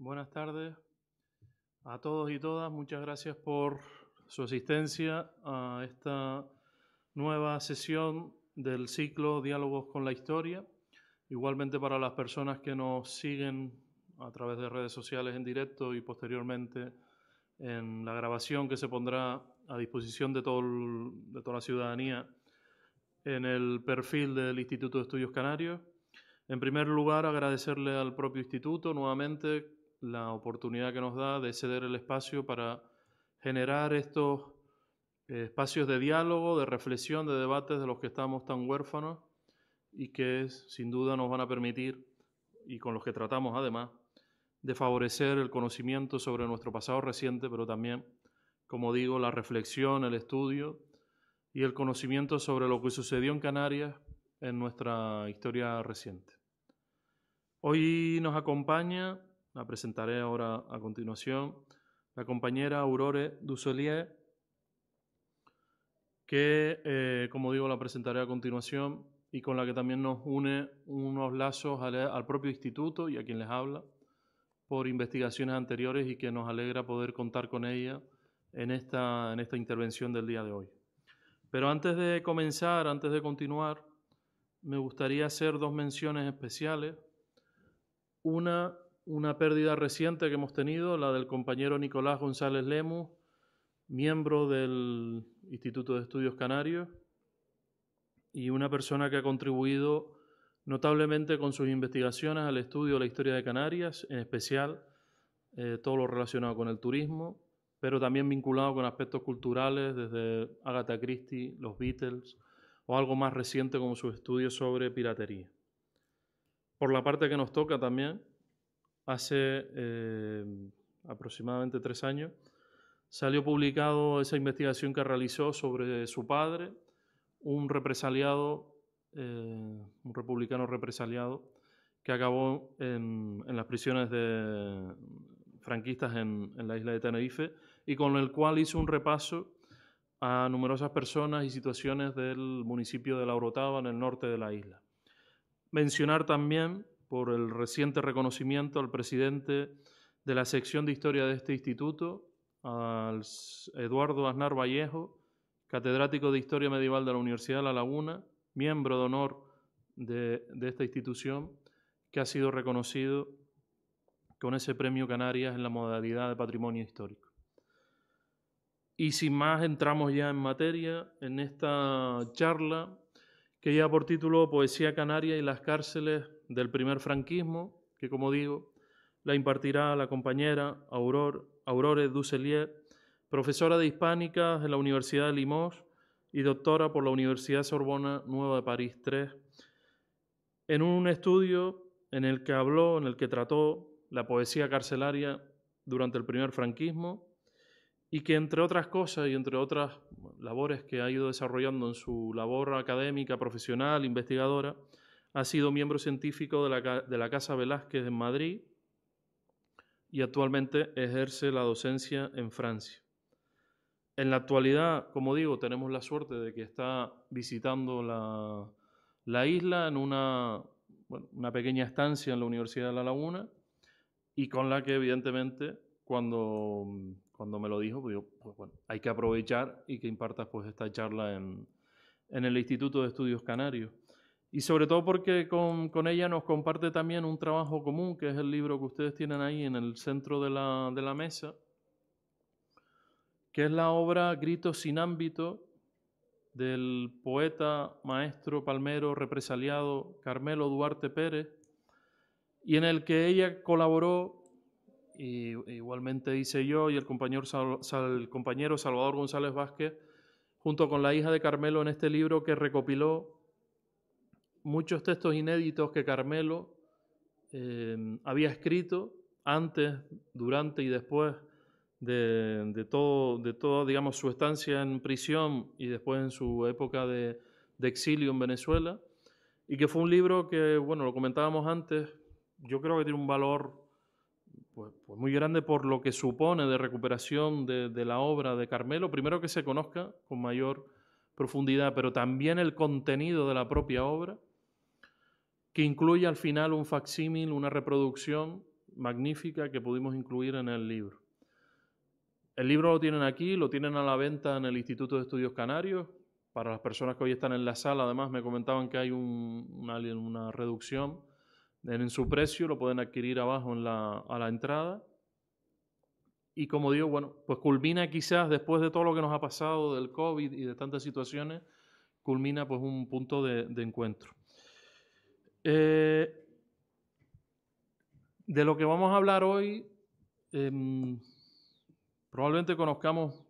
Buenas tardes a todos y todas. Muchas gracias por su asistencia a esta nueva sesión del ciclo Diálogos con la Historia. Igualmente para las personas que nos siguen a través de redes sociales en directo y posteriormente en la grabación que se pondrá a disposición de, todo de toda la ciudadanía en el perfil del Instituto de Estudios Canarios. En primer lugar, agradecerle al propio instituto nuevamente la oportunidad que nos da de ceder el espacio para generar estos eh, espacios de diálogo, de reflexión, de debates de los que estamos tan huérfanos y que sin duda nos van a permitir, y con los que tratamos además, de favorecer el conocimiento sobre nuestro pasado reciente, pero también, como digo, la reflexión, el estudio y el conocimiento sobre lo que sucedió en Canarias en nuestra historia reciente. Hoy nos acompaña la presentaré ahora a continuación, la compañera Aurore Dusselier, que, eh, como digo, la presentaré a continuación y con la que también nos une unos lazos al, al propio instituto y a quien les habla por investigaciones anteriores y que nos alegra poder contar con ella en esta, en esta intervención del día de hoy. Pero antes de comenzar, antes de continuar, me gustaría hacer dos menciones especiales. Una una pérdida reciente que hemos tenido, la del compañero Nicolás González Lemus, miembro del Instituto de Estudios Canarios y una persona que ha contribuido notablemente con sus investigaciones al estudio de la historia de Canarias, en especial eh, todo lo relacionado con el turismo, pero también vinculado con aspectos culturales, desde Agatha Christie, los Beatles o algo más reciente como su estudio sobre piratería. Por la parte que nos toca también, hace eh, aproximadamente tres años, salió publicado esa investigación que realizó sobre su padre, un represaliado, eh, un republicano represaliado, que acabó en, las prisiones de, franquistas en, en, la isla de Tenerife y con el cual hizo un repaso a numerosas personas y situaciones del municipio de La Orotava, en el norte de la isla. Mencionar también por el reciente reconocimiento al presidente de la sección de historia de este instituto, al Eduardo Aznar Vallejo, catedrático de Historia Medieval de la Universidad de La Laguna, miembro de honor de, esta institución, que ha sido reconocido con ese premio Canarias en la modalidad de patrimonio histórico. Y sin más, entramos ya en materia en esta charla que ya por título Poesía Canaria y las cárceles del primer franquismo, que como digo, la impartirá la compañera Aurore, Aurore Ducelier, profesora de hispánicas en la Universidad de Limoges y doctora por la Universidad Sorbona Nueva de París III, en un estudio en el que habló, en el que trató la poesía carcelaria durante el primer franquismo y que entre otras cosas y entre otras labores que ha ido desarrollando en su labor académica, profesional, investigadora, ha sido miembro científico de la, Casa Velázquez en Madrid y actualmente ejerce la docencia en Francia. En la actualidad, como digo, tenemos la suerte de que está visitando la, isla en una, pequeña estancia en la Universidad de La Laguna y con la que evidentemente cuando, cuando me lo dijo, pues, pues bueno, hay que aprovechar y que impartas pues esta charla en, en el Instituto de Estudios Canarios. Y sobre todo porque con, ella nos comparte también un trabajo común, que es el libro que ustedes tienen ahí en el centro de la, mesa, que es la obra grito sin ámbito del poeta, maestro, palmero, represaliado Carmelo Duarte Pérez, y en el que ella colaboró, igualmente hice yo y el compañero, el compañero Salvador González Vázquez, junto con la hija de Carmelo en este libro que recopiló muchos textos inéditos que Carmelo em, había escrito antes, durante y después de, de, todo, de toda, digamos, su estancia en prisión y después en su época de, exilio en Venezuela. Y que fue un libro que, bueno, lo comentábamos antes, yo creo que tiene un valor pues, pues muy grande por lo que supone de recuperación de, la obra de Carmelo. Primero que se conozca con mayor profundidad, pero también el contenido de la propia obra que incluye al final un facsímil, una reproducción magnífica que pudimos incluir en el libro. El libro lo tienen aquí, lo tienen a la venta en el Instituto de Estudios Canarios. Para las personas que hoy están en la sala, además me comentaban que hay una, reducción en su precio, lo pueden adquirir abajo a la entrada. Y como digo, bueno, pues culmina quizás después de todo lo que nos ha pasado del COVID y de tantas situaciones, culmina pues un punto de encuentro. Eh, de lo que vamos a hablar hoy, em, probablemente conozcamos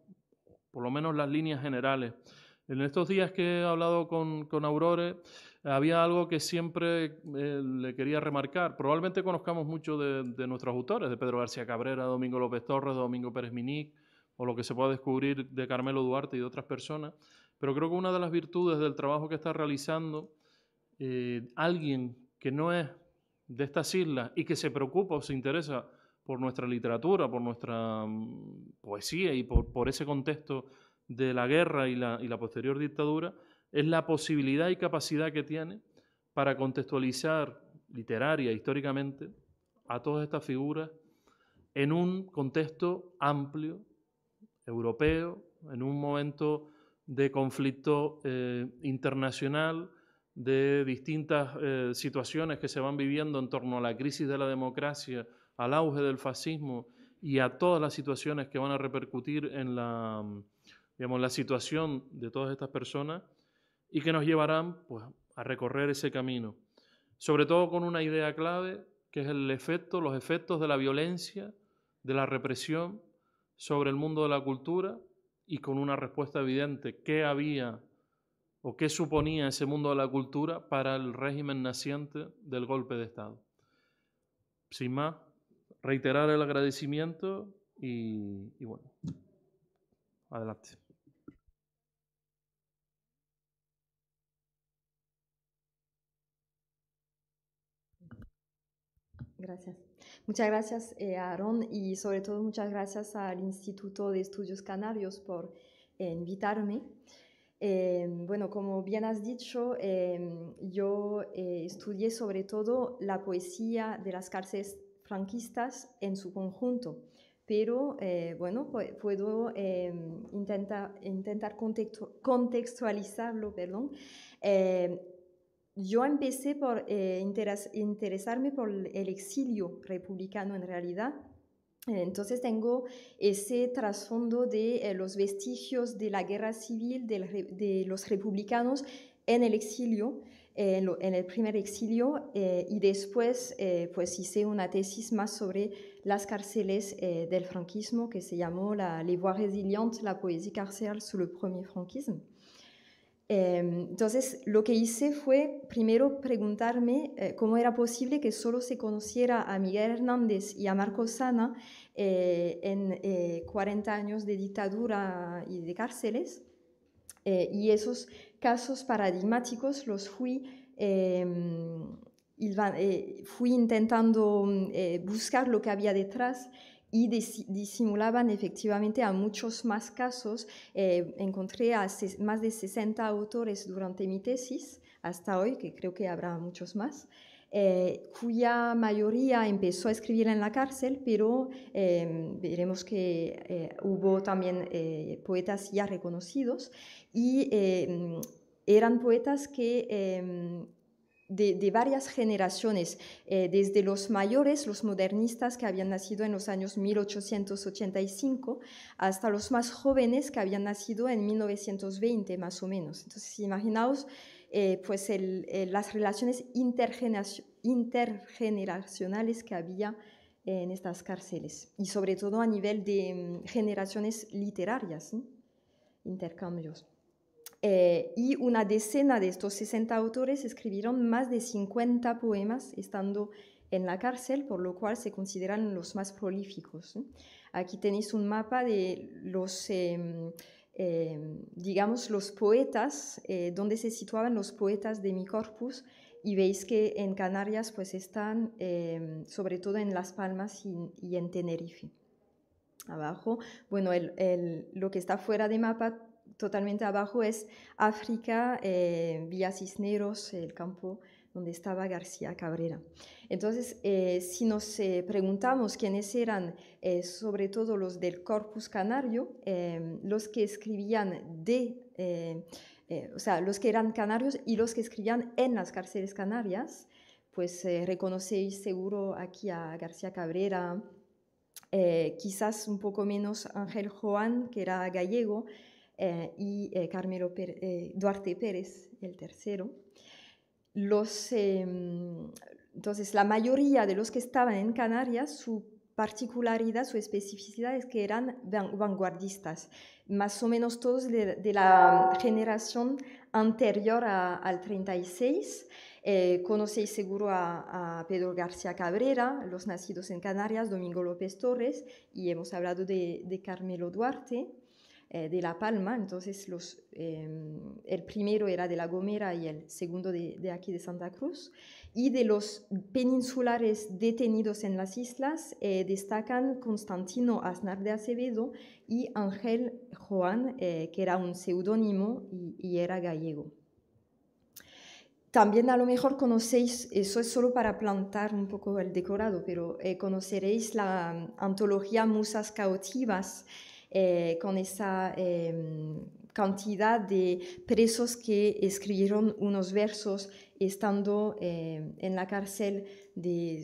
por lo menos las líneas generales. En estos días que he hablado con, con Aurore, había algo que siempre eh, le quería remarcar. Probablemente conozcamos mucho de, de, nuestros autores, de Pedro García Cabrera, Domingo López Torres, Domingo Pérez Minic, o lo que se pueda descubrir de Carmelo Duarte y de otras personas. Pero creo que una de las virtudes del trabajo que está realizando eh, alguien que no es de estas islas y que se preocupa o se interesa por nuestra literatura, por nuestra mm, poesía y por, ese contexto de la guerra y la, posterior dictadura, es la posibilidad y capacidad que tiene para contextualizar literaria, históricamente, a todas estas figuras en un contexto amplio, europeo, en un momento de conflicto eh, internacional, de distintas eh, situaciones que se van viviendo en torno a la crisis de la democracia, al auge del fascismo y a todas las situaciones que van a repercutir en la, mm, digamos, la situación de todas estas personas y que nos llevarán pues, a recorrer ese camino. Sobre todo con una idea clave que es el efecto, los efectos de la violencia, de la represión sobre el mundo de la cultura y con una respuesta evidente, qué había o qué suponía ese mundo de la cultura para el régimen naciente del golpe de Estado. Sin más, reiterar el agradecimiento y, bueno, adelante. Gracias. Muchas gracias, eh, Aaron, y sobre todo muchas gracias al Instituto de Estudios Canarios por eh, invitarme. Em, bueno, como bien has dicho, em, yo eh, estudié sobre todo la poesía de las cárceles franquistas en su conjunto, pero eh, bueno, puedo em, intenta, intentar contextualizarlo. Perdón. yo empecé por eh, interesarme por el exilio republicano en realidad entonces tengo ese trasfondo de eh, los vestigios de la guerra civil de los republicanos en el exilio, en, el primer exilio, eh, y después eh, pues hice una tesis más sobre las cárceles del franquismo que se llamó la, Les voies résilientes, la poésie carcérale sous le premier franquisme. Em, entonces, lo que hice fue primero preguntarme eh, cómo era posible que solo se conociera a Miguel Hernández y a Marcos Sana eh, en 40 eh, años de dictadura y de cárceles. y esos casos paradigmáticos los fui, em, fui intentando mm, buscar lo que había detrás y disimulaban efectivamente a muchos más casos. Eh, encontré a más de 60 autores durante mi tesis hasta hoy, que creo que habrá muchos más. Eh, cuya mayoría empezó a escribir en la cárcel, pero em, veremos que eh, hubo también poetas ya reconocidos y em, eran poetas que em, de, varias generaciones, eh, desde los mayores, los modernistas que habían nacido en los años 1885, hasta los más jóvenes que habían nacido en 1920 más o menos. Entonces, imaginaos eh, pues eh, las relaciones intergeneracionales que había en estas cárceles y sobre todo a nivel de mm, generaciones literarias, intercambios. Eh, y una decena de estos 60 autores escribieron más de 50 poemas estando en la cárcel, por lo cual se consideran los más prolíficos. Aquí tenéis un mapa de los, em, em, digamos, los poetas, eh, donde se situaban los poetas de mi corpus, y veis que en Canarias pues están em, sobre todo en Las Palmas y, en Tenerife. Abajo, bueno, lo que está fuera de mapa totalmente abajo es África, eh, vía Cisneros, el campo donde estaba García Cabrera. Entonces, eh, si nos eh, preguntamos quiénes eran, sobre todo los del Corpus Canario, los que escribían de, o sea, los que eran canarios y los que escribían en las cárceles canarias, pues reconocéis seguro aquí a García Cabrera, quizás un poco menos Ángel Joan, que era gallego, eh, y eh, Carmelo eh, Duarte Pérez, el tercero. Los, em, entonces, la mayoría de los que estaban en Canarias, su particularidad, su especificidad es que eran vanguardistas, más o menos todos de, la generación anterior al 36. conocéis seguro a, Pedro García Cabrera, los nacidos en Canarias, Domingo López Torres, y hemos hablado de Carmelo Duarte. Eh, de La Palma, entonces los, em, el primero era de La Gomera y el segundo de, aquí de Santa Cruz, y de los peninsulares detenidos en las islas eh, destacan Constantino Aznar de Acevedo y Ángel Juan, eh, que era un seudónimo y, era gallego. También a lo mejor conocéis, eso es solo para plantar un poco el decorado, pero conoceréis la mm, antología Musas Cautivas eh, con esa em, cantidad de presos que escribieron unos versos estando em, en la cárcel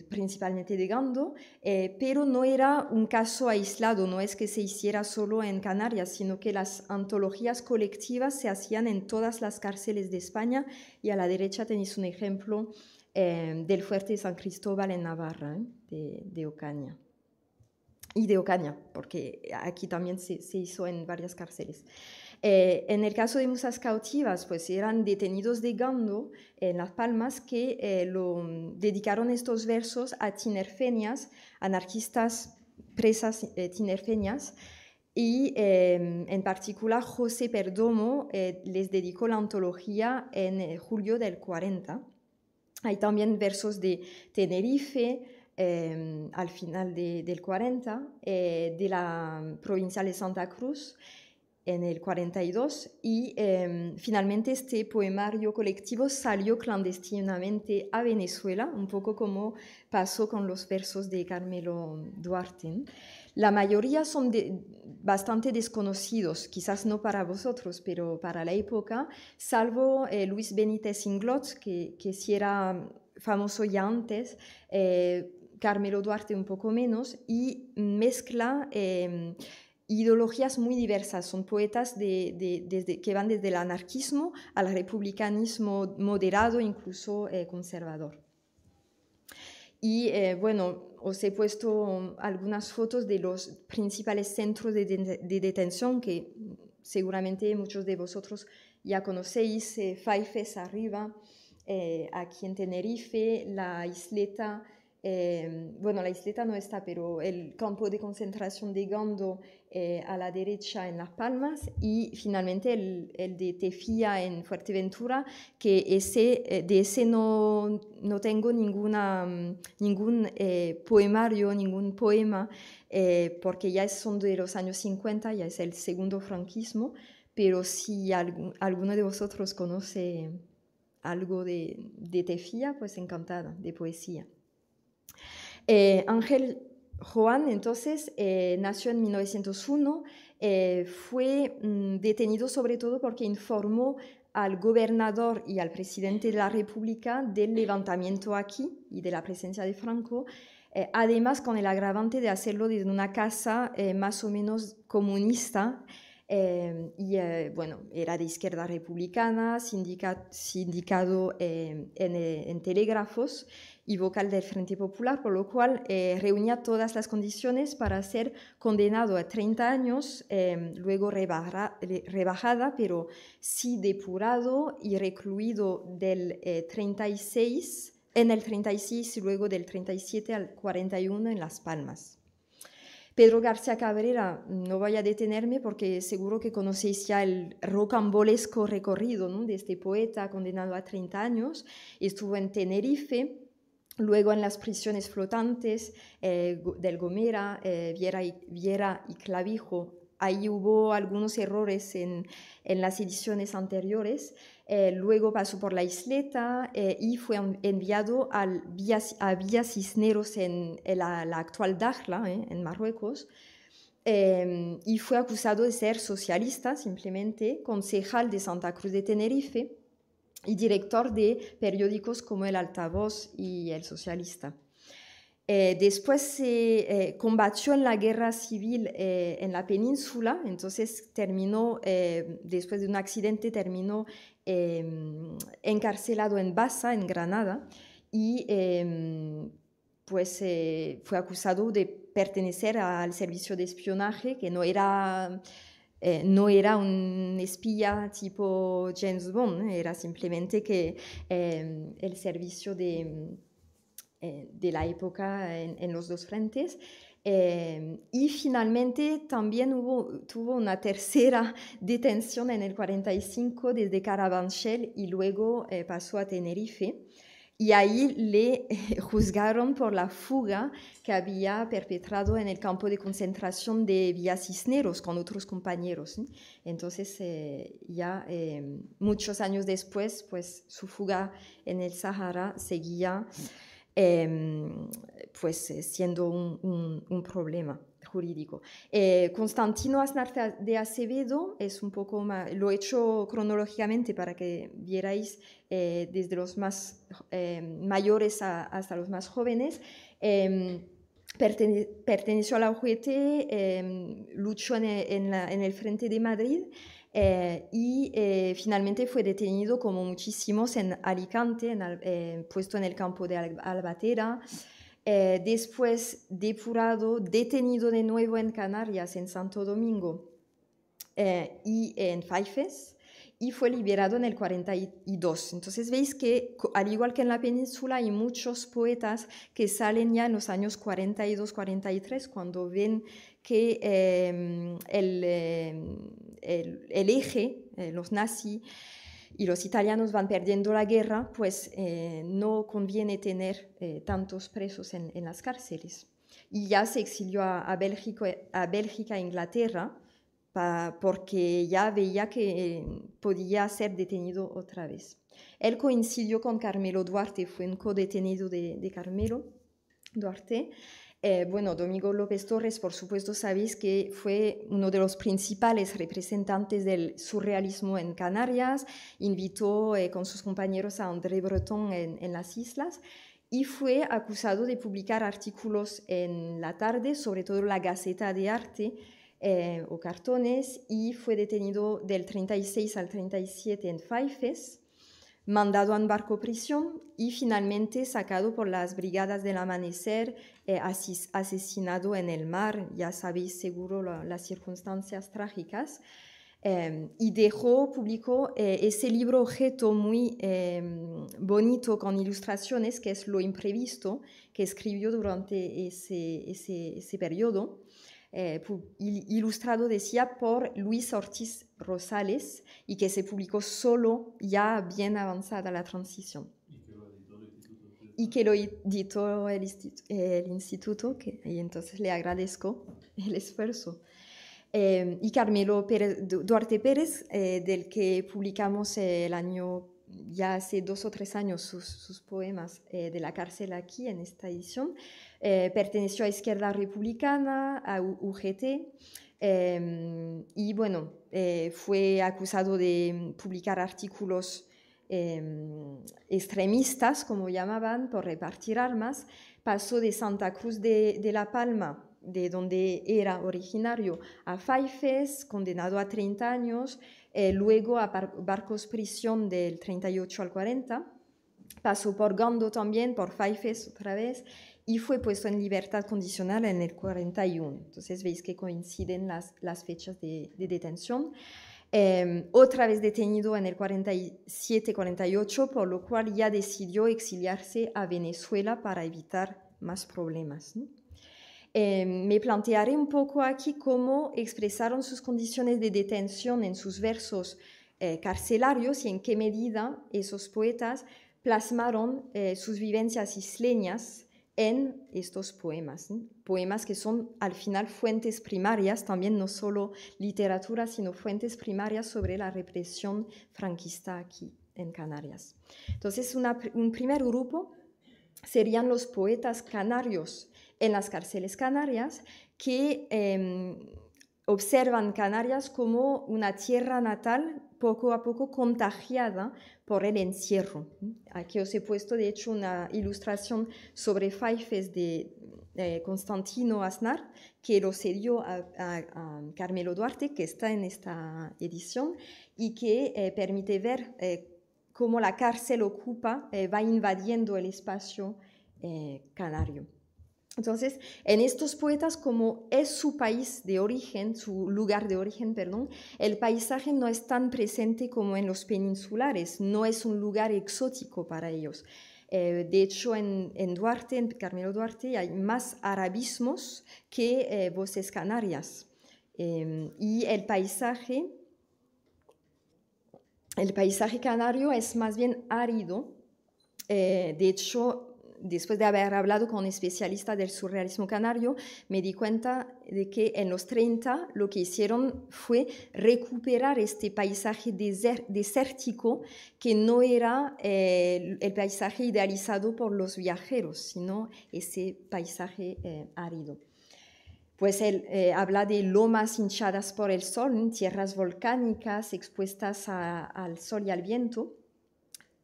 principalmente de Gando, eh, pero no era un caso aislado, no es que se hiciera solo en Canarias, sino que las antologías colectivas se hacían en todas las cárceles de España y a la derecha tenéis un ejemplo em, del fuerte San Cristóbal en Navarra, ¿eh? de Ocaña y de Ocaña, porque aquí también se, hizo en varias cárceles. Eh, en el caso de musas cautivas, pues eran detenidos de Gando en Las Palmas que eh, lo, mm, dedicaron estos versos a tinerfeñas, anarquistas presas eh, tinerfeñas, y em, en particular José Perdomo les dedicó la antología en julio del 40. Hay también versos de Tenerife, Em, al final del 40, eh, de la mm, provincia de Santa Cruz en el 42 y em, finalmente este poemario colectivo salió clandestinamente a Venezuela, un poco como pasó con los versos de Carmelo Duarte. La mayoría son de, bastante desconocidos, quizás no para vosotros, pero para la época, salvo eh, Luis Benítez Inglot, que, que sí era mm, famoso ya antes, eh, Carmelo Duarte un poco menos, y mezcla em, ideologías muy diversas. Son poetas que van desde el anarquismo al republicanismo moderado, incluso eh, conservador. Y eh, bueno, os he puesto algunas fotos de los principales centros de, detención que seguramente muchos de vosotros ya conocéis, eh, Faifes arriba, aquí en Tenerife, la isleta eh, bueno, la isleta no está, pero el campo de concentración de Gando eh, a la derecha en Las Palmas y finalmente el, de Tefía en Fuerteventura, que ese, eh, de ese no, tengo ninguna, mm, ningún poemario, ningún poema, porque ya son de los años 50, ya es el segundo franquismo, pero si alguno de vosotros conoce algo de, de Tefía, pues encantada, de poesía. Eh, Ángel Juan, entonces, eh, nació en 1901, eh, fue mm, detenido sobre todo porque informó al gobernador y al presidente de la República del levantamiento aquí y de la presencia de Franco, además con el agravante de hacerlo desde una casa más o menos comunista. y bueno, era de izquierda republicana, sindicado en, en, telégrafos y vocal del Frente Popular, por lo cual eh, reunía todas las condiciones para ser condenado a 30 años, em, luego rebajada, pero sí depurado y recluido del 36 eh, en el 36 y luego del 37 al 41 en Las Palmas. Pedro García Cabrera, no voy a detenerme porque seguro que conocéis ya el rocambolesco recorrido de este poeta condenado a 30 años. Estuvo en Tenerife, Luego en las prisiones flotantes eh, del Gomera, eh, Viera, y, Clavijo, ahí hubo algunos errores en, las ediciones anteriores. Eh, luego pasó por la isleta y fue enviado a Villa Cisneros en, la, la, actual Dajla, en Marruecos. Em, y fue acusado de ser socialista, simplemente concejal de Santa Cruz de Tenerife y director de periódicos como El Altavoz y El Socialista. Eh, después se eh, combatió en la guerra civil eh, en la península, entonces terminó, después de un accidente, terminó em, encarcelado en Baza, en Granada, y em, pues fue acusado de pertenecer al servicio de espionaje, que no era eh, no era un espía tipo James Bond, era simplemente que em, el servicio eh, de, la época en, los dos frentes. Em, y finalmente también tuvo una tercera detención en el 45 desde Carabanchel y luego eh, pasó a Tenerife y ahí le juzgaron por la fuga que había perpetrado en el campo de concentración de Villa Cisneros con otros compañeros. Entonces, eh, ya eh, muchos años después, pues su fuga en el Sahara seguía em, pues, eh, siendo un, problema jurídico. Constantino Aznar de Acevedo es un poco más, lo he hecho cronológicamente para que vierais eh, desde los más eh, mayores hasta los más jóvenes. Em, perteneció a la UGT, em, luchó en, el Frente de Madrid. Eh, y finalmente fue detenido como muchísimos en Alicante, puesto en el campo de Albatera, después depurado, detenido de nuevo en Canarias, en Santo Domingo y en Faifes, y fue liberado en el 42. Entonces veis que, al igual que en la península, hay muchos poetas que salen ya en los años 42, 43, cuando ven que em, em, el, el, eje, eh, los nazis y los italianos van perdiendo la guerra, pues eh, no conviene tener eh, tantos presos en, las cárceles. Y ya se exilió a, Bélgica, a Bélgica, a Inglaterra, porque ya veía que eh, podía ser detenido otra vez. Él coincidió con Carmelo Duarte, fue un co-detenido de, Carmelo Duarte. Eh, bueno, Domingo López Torres, por supuesto, sabéis que fue uno de los principales representantes del surrealismo en Canarias, invitó eh, con sus compañeros a André Breton en, en las islas y fue acusado de publicar artículos en la tarde, sobre todo la Gaceta de Arte, eh, o cartones y fue detenido del 36 al 37 en Faifes, mandado a un barco prisión y finalmente sacado por las brigadas del amanecer, eh, asesinado en el mar, ya sabéis seguro las circunstancias trágicas. Em, y dejó, publicó eh, ese libro objeto muy em, bonito con ilustraciones, que es Lo imprevisto, que escribió durante ese, ese, ese periodo. Eh, ilustrado, decía, por Luis Ortiz Rosales y que se publicó solo ya bien avanzada la transición. Y que lo editó el instituto, el instituto que, y entonces le agradezco el esfuerzo. Em, y Carmelo Duarte Pérez, eh, del que publicamos el año, ya hace dos o tres años, sus, poemas eh, de la cárcel aquí en esta edición, eh, perteneció a Izquierda Republicana, a UGT, em, y bueno, eh, fue acusado de publicar artículos em, extremistas, como llamaban, por repartir armas. Pasó de Santa Cruz de, de La Palma, de donde era originario, a Faifes, condenado a 30 años, eh, luego a Barcos Prisión del 38 al 40. Pasó por Gando también, por Faifes otra vez, y fue puesto en libertad condicional en el 41. Entonces veis que coinciden las, las fechas de, detención. Em, otra vez detenido en el 47-48, por lo cual ya decidió exiliarse a Venezuela para evitar más problemas. Em, me plantearé un poco aquí cómo expresaron sus condiciones de detención en sus versos eh, carcelarios y en qué medida esos poetas plasmaron eh, sus vivencias isleñas en estos poemas. Poemas que son al final fuentes primarias, también no solo literatura, sino fuentes primarias sobre la represión franquista aquí en Canarias. Entonces, un primer grupo serían los poetas canarios en las cárceles canarias que... Em, observan Canarias como una tierra natal poco a poco contagiada por el encierro. Aquí os he puesto, de hecho, una ilustración sobre Faifes de, eh, Constantino Aznar, que lo cedió a, a, Carmelo Duarte, que está en esta edición, y que eh, permite ver eh, cómo la cárcel ocupa, va invadiendo el espacio canario. Entonces, en estos poetas, como es su país de origen, su lugar de origen, perdón, el paisaje no es tan presente como en los peninsulares, no es un lugar exótico para ellos. Eh, de hecho, en, Duarte, en Carmelo Duarte, hay más arabismos que eh, voces canarias. Em, y el paisaje, el paisaje canario es más bien árido. Eh, de hecho, después de haber hablado con especialista del surrealismo canario, me di cuenta de que en los 30 lo que hicieron fue recuperar este paisaje desértico que no era eh, el paisaje idealizado por los viajeros, sino ese paisaje eh, árido pues él eh, habla de lomas hinchadas por el sol, tierras volcánicas expuestas al sol y al viento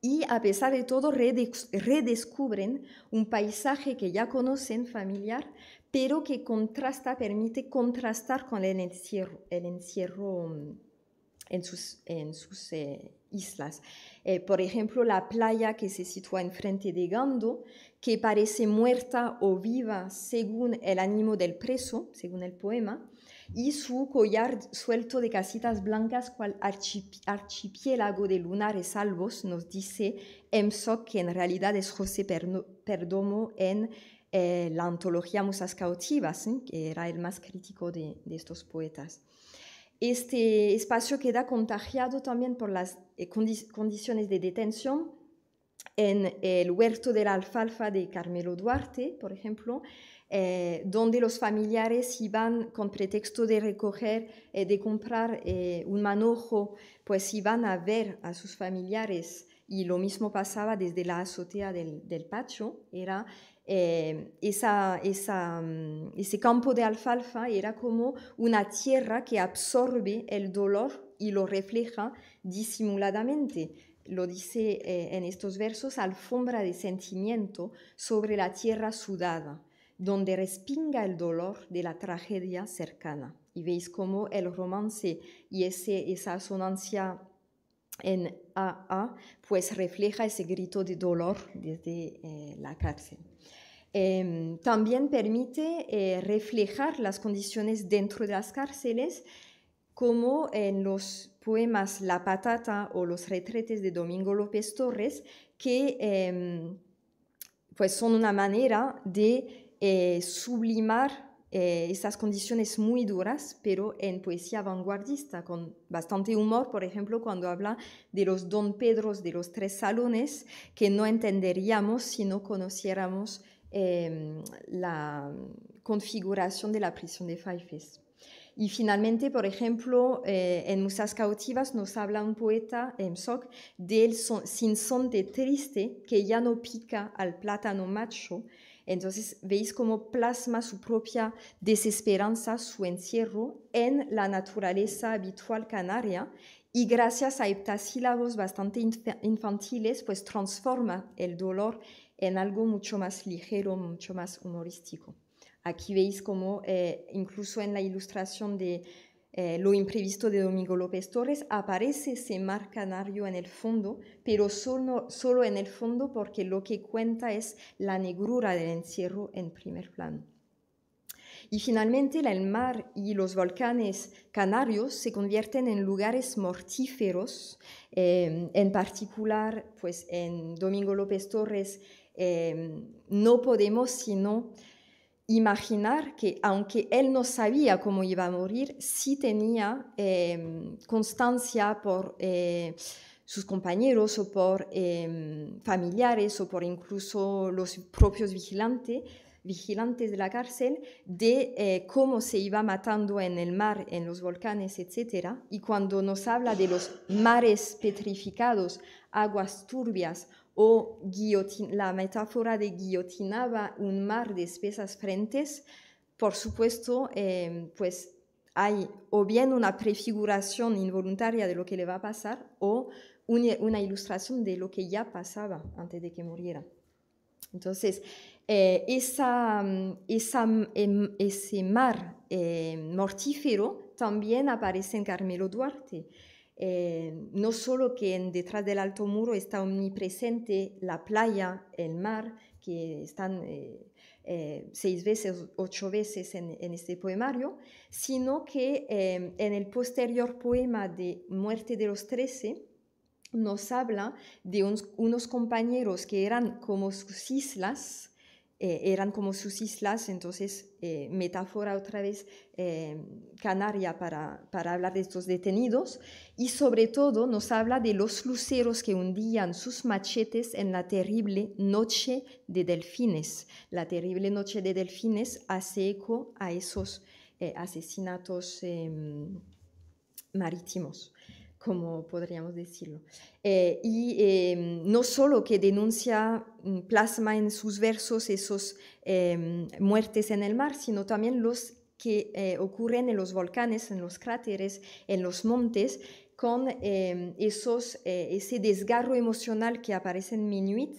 y a pesar de todo redescubren un paisaje que ya conocen familiar, pero que contrasta, permite contrastar con el encierro, mm, en sus, eh, islas. Eh, por ejemplo, la playa que se sitúa enfrente de Gando, que parece muerta o viva según el ánimo del preso, según el poema, y su collar suelto de casitas blancas cual archipiélago de lunares salvos, nos dice Emsok, que en realidad es José Perdomo en eh, la antología Musas Cautivas, ¿eh? que era el más crítico de, estos poetas. Este espacio queda contagiado también por las eh, condiciones de detención en el huerto de la alfalfa de Carmelo Duarte, por ejemplo, eh, donde los familiares iban con pretexto de recoger, eh, de comprar eh, un manojo, pues iban a ver a sus familiares y lo mismo pasaba desde la azotea del, del era esa, esa, mm, ese campo de alfalfa era como una tierra que absorbe el dolor y lo refleja disimuladamente lo dice eh, en estos versos, alfombra de sentimiento sobre la tierra sudada, donde respinga el dolor de la tragedia cercana. Y veis cómo el romance y ese, esa asonancia en AA pues refleja ese grito de dolor desde eh, la cárcel. Em, también permite eh, reflejar las condiciones dentro de las cárceles como en los poemas La patata o los retretes de Domingo López Torres, que em, pues son una manera de eh, sublimar eh, esas condiciones muy duras, pero en poesía vanguardista, con bastante humor, por ejemplo, cuando habla de los don Pedros de los tres salones, que no entenderíamos si no conociéramos em, la configuración de la prisión de Faifes. Y finalmente, por ejemplo, eh, en Musas Cautivas nos habla un poeta, Emsok, del son, de triste que ya no pica al plátano macho. Entonces, veis cómo plasma su propia desesperanza, su encierro en la naturaleza habitual canaria y gracias a heptasílabos bastante infantiles, pues transforma el dolor en algo mucho más ligero, mucho más humorístico. Aquí veis como eh, incluso en la ilustración de eh, lo imprevisto de Domingo López Torres aparece ese mar canario en el fondo, pero solo, solo en el fondo porque lo que cuenta es la negrura del encierro en primer plano. Y finalmente, el mar y los volcanes canarios se convierten en lugares mortíferos, em, en particular, pues en Domingo López Torres em, no podemos sino imaginar que aunque él no sabía cómo iba a morir, sí tenía em, constancia por eh, sus compañeros o por em, familiares o por incluso los propios vigilantes vigilantes de la cárcel de eh, cómo se iba matando en el mar, en los volcanes, etc. Y cuando nos habla de los mares petrificados, aguas turbias o la metáfora de guillotinaba un mar de espesas frentes, por supuesto, em, pues hay o bien una prefiguración involuntaria de lo que le va a pasar o una ilustración de lo que ya pasaba antes de que muriera. Entonces, eh, em, ese mar eh, mortífero también aparece en Carmelo Duarte. Eh, no solo que en, detrás del alto muro está omnipresente la playa, el mar, que están eh, eh, seis veces, ocho veces en, este poemario, sino que em, en el posterior poema de Muerte de los Trece, nos habla de unos compañeros que eran como sus islas, eh, eran como sus islas, entonces eh, metáfora otra vez eh, canaria para, para, hablar de estos detenidos, y sobre todo nos habla de los luceros que hundían sus machetes en la terrible noche de delfines. La terrible noche de delfines hace eco a esos asesinatos em, marítimos como podríamos decirlo. Eh, y em, no solo que denuncia, mm, plasma en sus versos esos em, muertes en el mar, sino también los que eh, ocurren en los volcanes, en los cráteres, en los montes, con em, esos, eh, ese desgarro emocional que aparece en Minuit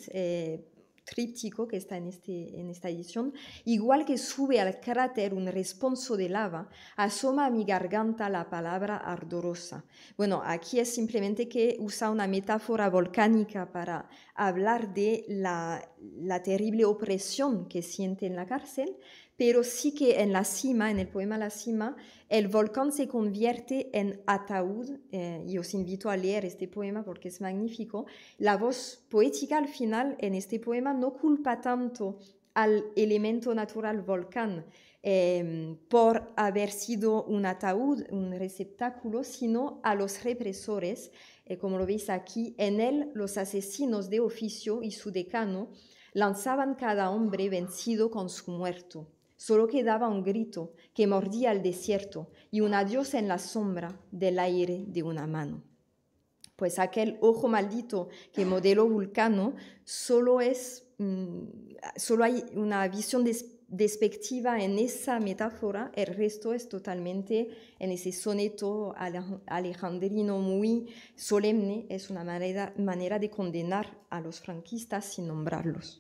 que está en, este, en esta edición, igual que sube al cráter un responso de lava, asoma a mi garganta la palabra ardorosa. Bueno, aquí es simplemente que usa una metáfora volcánica para hablar de la, la terrible opresión que siente en la cárcel, pero sí que en la cima, en el poema La cima, el volcán se convierte en ataúd, eh, y os invito a leer este poema porque es magnífico. La voz poética al final en este poema no culpa tanto al elemento natural volcán em, por haber sido un ataúd, un receptáculo, sino a los represores, eh, como lo veis aquí, en él los asesinos de oficio y su decano lanzaban cada hombre vencido con su muerto. Solo quedaba un grito que mordía el desierto y un adiós en la sombra del aire de una mano. Pues aquel ojo maldito que modeló Vulcano solo es, mm, hay una visión despectiva en esa metáfora, el resto es totalmente en ese soneto alejandrino muy solemne, es una manera de condenar a los franquistas sin nombrarlos.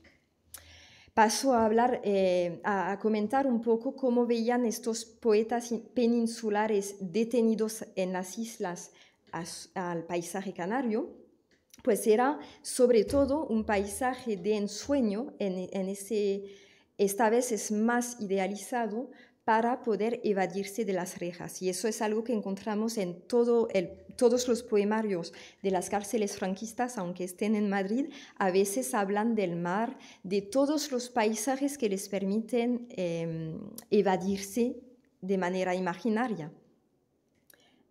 Paso a hablar, eh, a, comentar un poco cómo veían estos poetas peninsulares detenidos en las islas al paisaje canario, pues era sobre todo un paisaje de ensueño, ese, esta vez es más idealizado, para poder evadirse de las rejas. Y eso es algo que encontramos en todo el todos los poemarios de las cárceles franquistas, aunque estén en Madrid, a veces hablan del mar, de todos los paisajes que les permiten em, evadirse de manera imaginaria.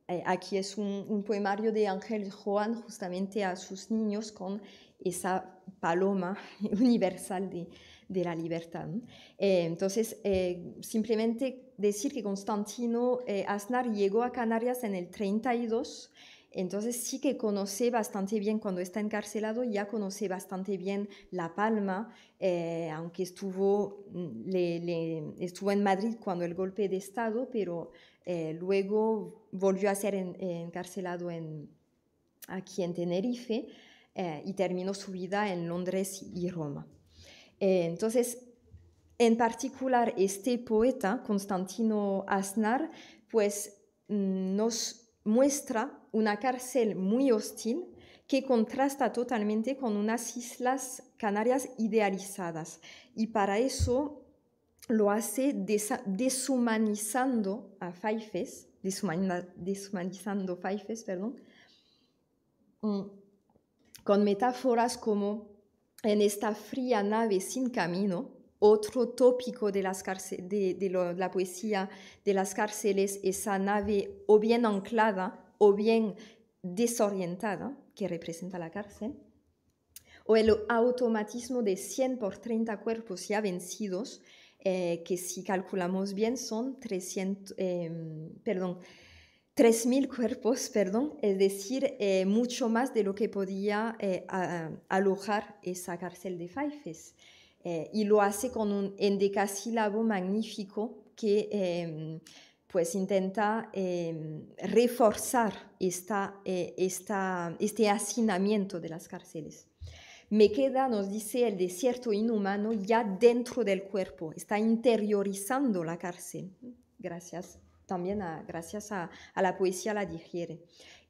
Eh, aquí es un, poemario de Ángel Joan justamente a sus niños con esa paloma universal de, la libertad. Eh, entonces, eh, simplemente decir que Constantino eh, Aznar llegó a Canarias en el 32 entonces sí que conoce bastante bien, cuando está encarcelado, ya conoce bastante bien La Palma, aunque estuvo, mm, estuvo en Madrid cuando el golpe de Estado, pero luego volvió a ser encarcelado en, aquí en Tenerife. Eh, y terminó su vida en Londres y Roma. Eh, entonces, en particular, este poeta, Constantino Aznar, pues mm, nos muestra una cárcel muy hostil que contrasta totalmente con unas islas canarias idealizadas. Y para eso lo hace deshumanizando a Faifes, deshumanizando Faifes, perdón, mm, con metáforas como en esta fría nave sin camino, otro tópico de, la poesía de las cárceles, esa nave o bien anclada o bien desorientada que representa la cárcel, o el automatismo de 100 por 30 cuerpos ya vencidos, eh, que si calculamos bien son 300, em, perdón, 3.000 cuerpos, perdón, es decir, eh, mucho más de lo que podía eh, alojar esa cárcel de Faifes. Eh, y lo hace con un endecasílabo magnífico que em, pues intenta em, reforzar este hacinamiento de las cárceles. Me queda, nos dice, el desierto inhumano ya dentro del cuerpo, está interiorizando la cárcel. Gracias también gracias a, la poesía la digiere.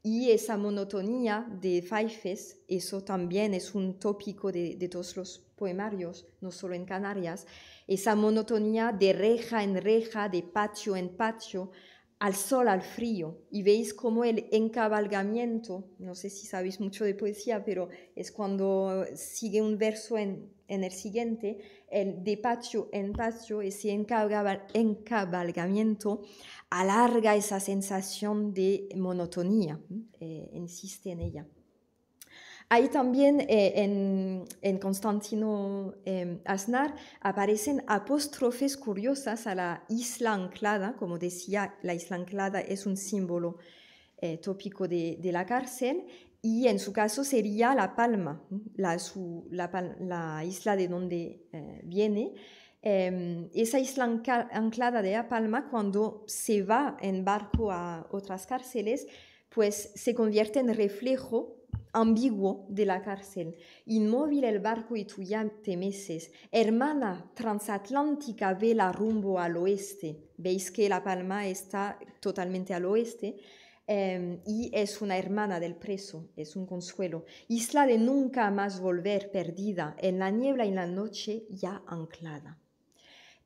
Y esa monotonía de Faifes, eso también es un tópico de, de todos los poemarios, no solo en Canarias, esa monotonía de reja en reja, de patio en patio, al sol, al frío, y veis como el encabalgamiento, no sé si sabéis mucho de poesía, pero es cuando sigue un verso en, el siguiente, el de patio en patio, ese encabalgamiento alarga esa sensación de monotonía, eh, insiste en ella. Ahí también eh, en, Constantino em, Aznar aparecen apóstrofes curiosas a la isla anclada, como decía, la isla anclada es un símbolo eh, tópico de, la cárcel y en su caso sería La Palma, la, isla de donde eh, viene. Em, esa isla anclada de La Palma, cuando se va en barco a otras cárceles, pues se convierte en reflejo ambiguo de la cárcel, inmóvil el barco y tullante meses, hermana transatlántica vela rumbo al oeste. Veis que La Palma está totalmente al oeste em, y es una hermana del preso, es un consuelo. Isla de nunca más volver perdida, en la niebla y en la noche ya anclada.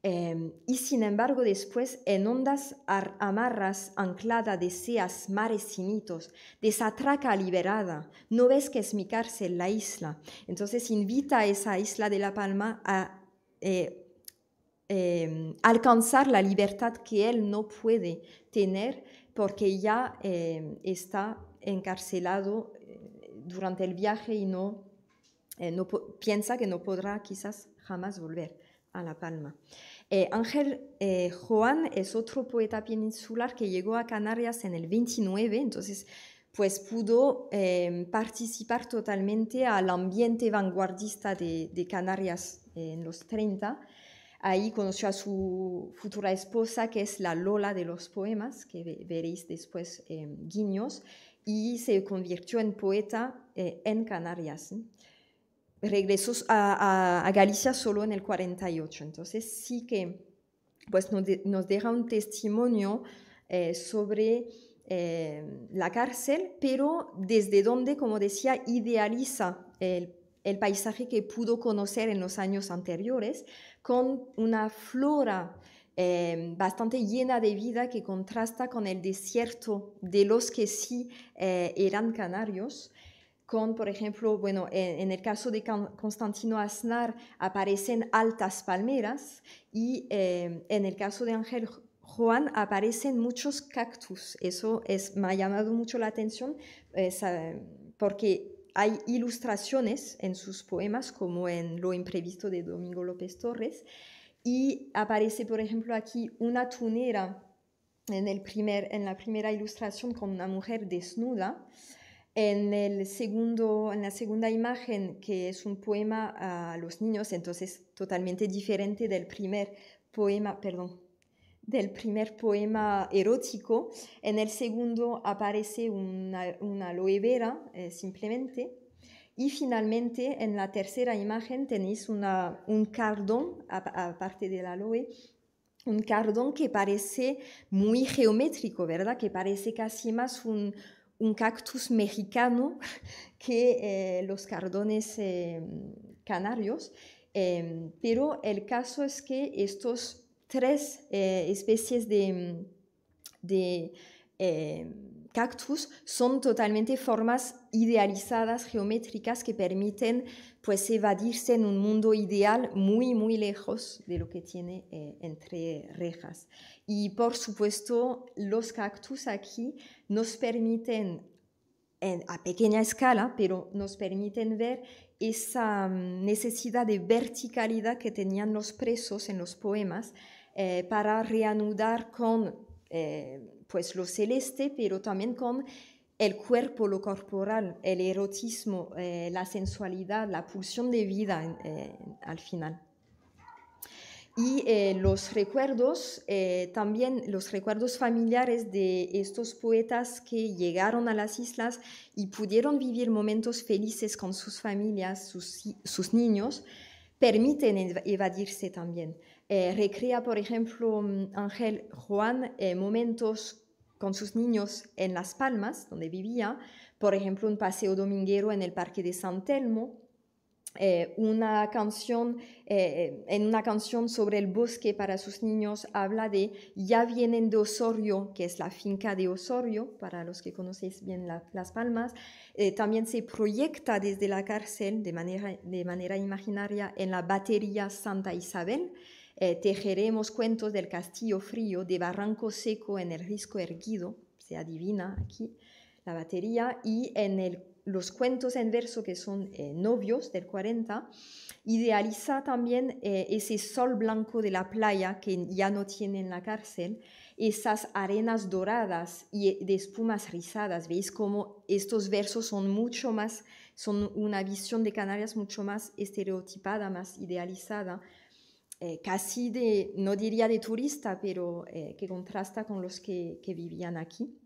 Em, y sin embargo después en ondas amarras anclada deseas mares finitos, desatraca liberada, no ves que es mi cárcel la isla. Entonces invita a esa isla de La Palma a eh, em, alcanzar la libertad que él no puede tener porque ya em, está encarcelado eh, durante el viaje y no eh, piensa que no podrá quizás jamás volver a La Palma. Eh, Ángel eh, Juan es otro poeta peninsular que llegó a Canarias en el 29, entonces pues pudo em, participar totalmente al ambiente vanguardista de, de Canarias en los 30. Ahí conoció a su futura esposa, que es la Lola de los poemas, que veréis después em, guiños, y se convirtió en poeta eh, en Canarias regresó a, Galicia solo en el 48. Entonces sí que pues nos, deja un testimonio eh, sobre eh, la cárcel, pero desde donde, como decía, idealiza el, paisaje que pudo conocer en los años anteriores con una flora eh, bastante llena de vida que contrasta con el desierto de los que sí eran canarios con, por ejemplo, bueno, en, el caso de Constantino Aznar aparecen altas palmeras y em, en el caso de Ángel Juan aparecen muchos cactus. Eso es, me ha llamado mucho la atención eh, porque hay ilustraciones en sus poemas, como en Lo imprevisto de Domingo López Torres, y aparece, por ejemplo, aquí una tunera en la primera ilustración con una mujer desnuda. En, el segundo, en la segunda imagen, que es un poema a los niños, entonces totalmente diferente del primer poema, perdón, del primer poema erótico. En el segundo aparece una, una aloe vera, eh, simplemente. Y finalmente, en la tercera imagen tenéis una, un cardón, aparte del aloe, un cardón que parece muy geométrico, ¿verdad? Que parece casi más un, un cactus mexicano que eh, los cardones eh, canarios, em, pero el caso es que estos tres eh, especies de, de em, cactus son totalmente formas idealizadas geométricas que permiten pues evadirse en un mundo ideal muy, muy lejos de lo que tiene eh, entre rejas. Y por supuesto, los cactus aquí nos permiten, a pequeña escala, pero nos permiten ver esa mm, necesidad de verticalidad que tenían los presos en los poemas eh, para reanudar con eh, pues lo celeste, pero también con el cuerpo, lo corporal, el erotismo, eh, la sensualidad, la pulsión de vida eh, al final. Y eh, los recuerdos, también los recuerdos familiares de estos poetas que llegaron a las islas y pudieron vivir momentos felices con sus familias, sus, sus niños, permiten evadirse también. recrea, por ejemplo, mm, Ángel Juan momentos con sus niños en Las Palmas, donde vivía, por ejemplo, un paseo dominguero en el Parque de San Telmo, eh, una canción, eh, eh, en una canción sobre el bosque para sus niños habla de Ya vienen de Osorio, que es la finca de Osorio, para los que conocéis bien Las Palmas. también se proyecta desde la cárcel de manera imaginaria en la batería Santa Isabel eh, tejeremos cuentos del castillo frío, de barranco seco en el risco erguido, se adivina aquí la batería, y en los cuentos en verso que son eh, novios del 40, idealiza también eh, ese sol blanco de la playa que ya no tiene en la cárcel, esas arenas doradas y de espumas rizadas. Veis cómo estos versos son mucho más, son una visión de Canarias mucho más estereotipada, más idealizada, eh, casi de, no diría de turista, pero eh, que contrasta con los que, vivían aquí.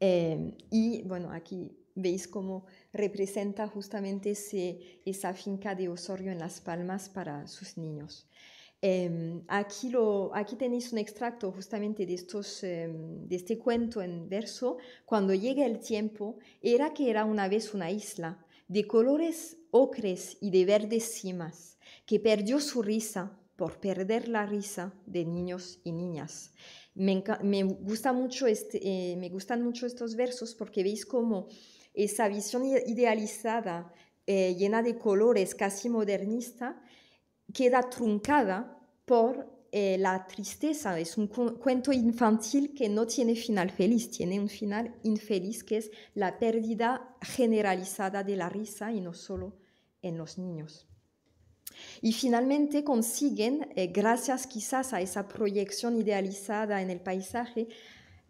Em, y bueno, aquí veis cómo representa justamente esa finca de Osorio en Las Palmas para sus niños. Em, aquí, lo, tenéis un extracto justamente de, em, de este cuento en verso. Cuando llega el tiempo, era que era una vez una isla de colores ocres y de verdes cimas que perdió su risa por perder la risa de niños y niñas. Me, gusta mucho este, eh, me gustan mucho estos versos porque veis cómo esa visión idealizada, eh, llena de colores, casi modernista, queda truncada por eh, la tristeza. Es un cuento infantil que no tiene final feliz, tiene un final infeliz que es la pérdida generalizada de la risa y no solo en los niños. Y finalmente consiguen, eh, gracias quizás a esa proyección idealizada en el paisaje,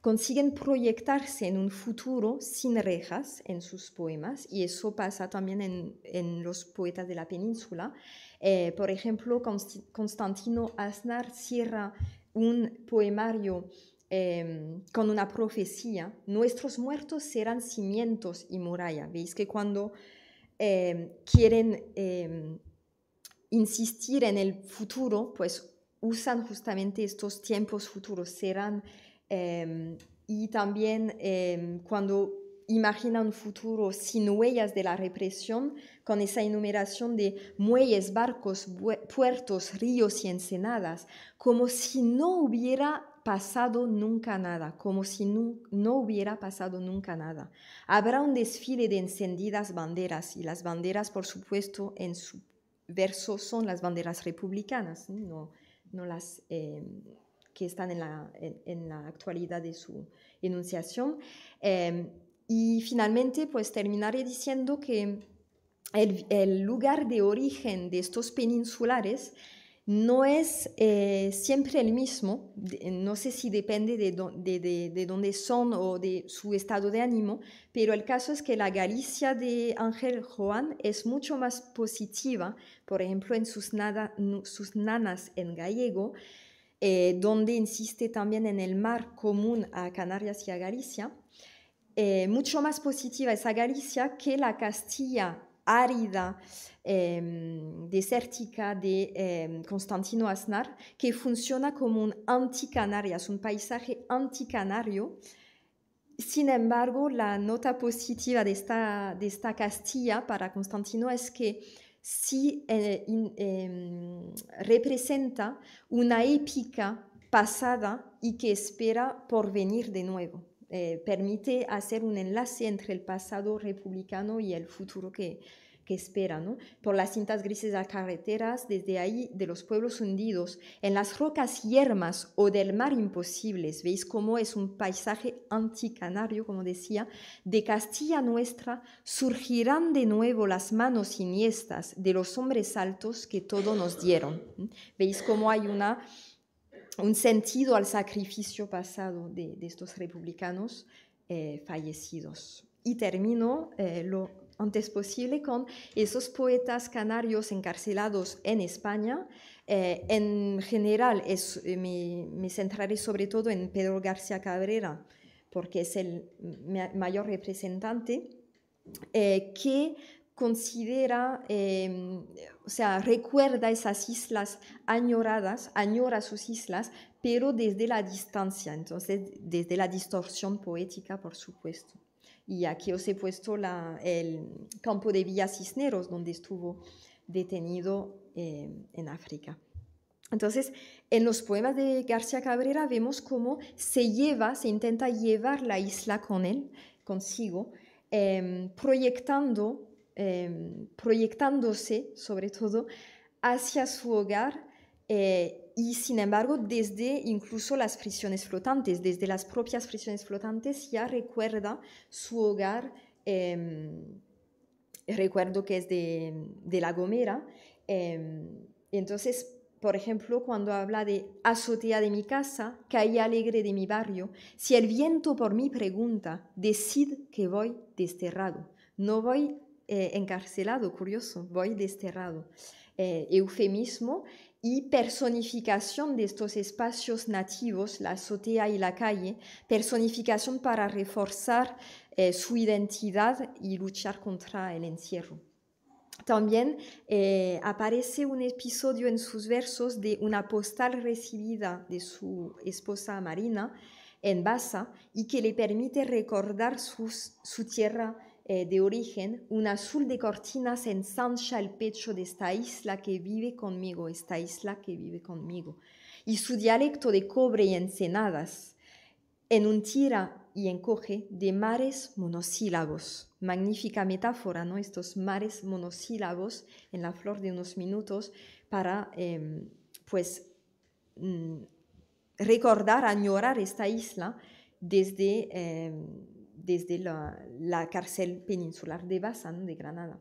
consiguen proyectarse en un futuro sin rejas en sus poemas y eso pasa también en, los poetas de la península. Eh, por ejemplo, Constantino Aznar cierra un poemario em, con una profecía, nuestros muertos serán cimientos y muralla. Veis que cuando em, quieren em, insistir en el futuro, pues usan justamente estos tiempos futuros, serán, em, y también em, cuando imaginan un futuro sin huellas de la represión, con esa enumeración de muelles, barcos, puertos, ríos y ensenadas, como si no hubiera pasado nunca nada, como si no, hubiera pasado nunca nada. Habrá un desfile de encendidas banderas y las banderas, por supuesto, en su verso son las banderas republicanas, no, las eh, que están en la, actualidad de su enunciación. Em, y finalmente, pues terminaré diciendo que el lugar de origen de estos peninsulares no es eh, siempre el mismo, no sé si depende de, dónde son o de su estado de ánimo, pero el caso es que la Galicia de Ángel Juan es mucho más positiva, por ejemplo, en sus, nada, sus nanas en gallego, eh, donde insiste también en el mar común a Canarias y a Galicia. Eh, mucho más positiva esa Galicia que la Castilla árida, em, desértica de em, Constantino Aznar, que funciona como un anticanarias, un paisaje anticanario. Sin embargo, la nota positiva de esta, Castilla para Constantino es que sí eh, em, representa una épica pasada y que espera por venir de nuevo. Eh, permite hacer un enlace entre el pasado republicano y el futuro que, que espera, por las cintas grises de carreteras, desde ahí de los pueblos hundidos, en las rocas yermas o del mar imposibles. Veis cómo es un paisaje anticanario, como decía, de Castilla nuestra surgirán de nuevo las manos siniestras de los hombres altos que todo nos dieron. Veis cómo hay una un sentido al sacrificio pasado de, estos republicanos eh, fallecidos. Y termino eh, lo antes posible con esos poetas canarios encarcelados en España. Eh, en general, es, me, me, centraré sobre todo en Pedro García Cabrera, porque es el mayor representante, que considera o sea, recuerda esas islas añoradas, añora sus islas, pero desde la distancia, entonces desde la distorsión poética, por supuesto. Y aquí os he puesto el campo de Villas Cisneros, donde estuvo detenido eh, en África. Entonces, en los poemas de García Cabrera vemos cómo se lleva, se intenta llevar la isla con él, consigo, em, proyectando Em, proyectándose sobre todo hacia su hogar eh, y sin embargo desde incluso las fricciones flotantes, desde las propias fricciones flotantes ya recuerda su hogar, em, recuerdo que es de, de La Gomera, em, entonces por ejemplo, cuando habla de azotea de mi casa, calle alegre de mi barrio, si el viento por mí pregunta, decid que voy desterrado. No voy eh, encarcelado, curioso, voy desterrado. Eh, eufemismo y personificación de estos espacios nativos, la azotea y la calle, personificación para reforzar eh, su identidad y luchar contra el encierro. También aparece un episodio en sus versos de una postal recibida de su esposa Marina en Baza y que le permite recordar su tierra eh, de origen, un azul de cortinas ensancha el pecho de esta isla que vive conmigo, esta isla que vive conmigo, y su dialecto de cobre y ensenadas, en un tira y encoge de mares monosílabos. Magnífica metáfora, ¿no? Estos mares monosílabos en la flor de unos minutos para, em, pues, mm, recordar, añorar esta isla desde... Em, desde la, cárcel peninsular de Bazán, de Granada.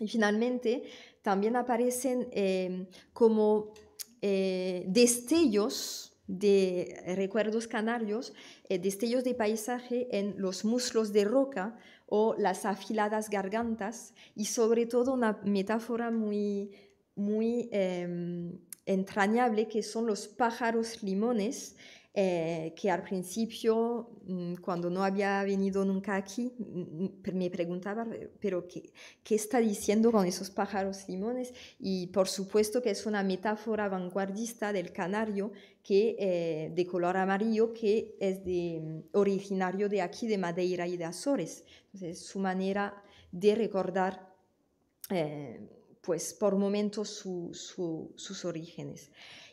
Y finalmente también aparecen eh, como eh, destellos de recuerdos canarios, eh, destellos de paisaje en los muslos de roca o las afiladas gargantas y sobre todo una metáfora muy, muy em, entrañable que son los pájaros limones eh, que al principio, mm, cuando no había venido nunca aquí, mm, mm, me preguntaba, eh, pero qué, ¿qué está diciendo con esos pájaros limones? Y por supuesto que es una metáfora vanguardista del canario que, eh, de color amarillo que es de, originario de aquí, de Madeira y de Azores. Entonces, su manera de recordar... pues por momentos sus orígenes.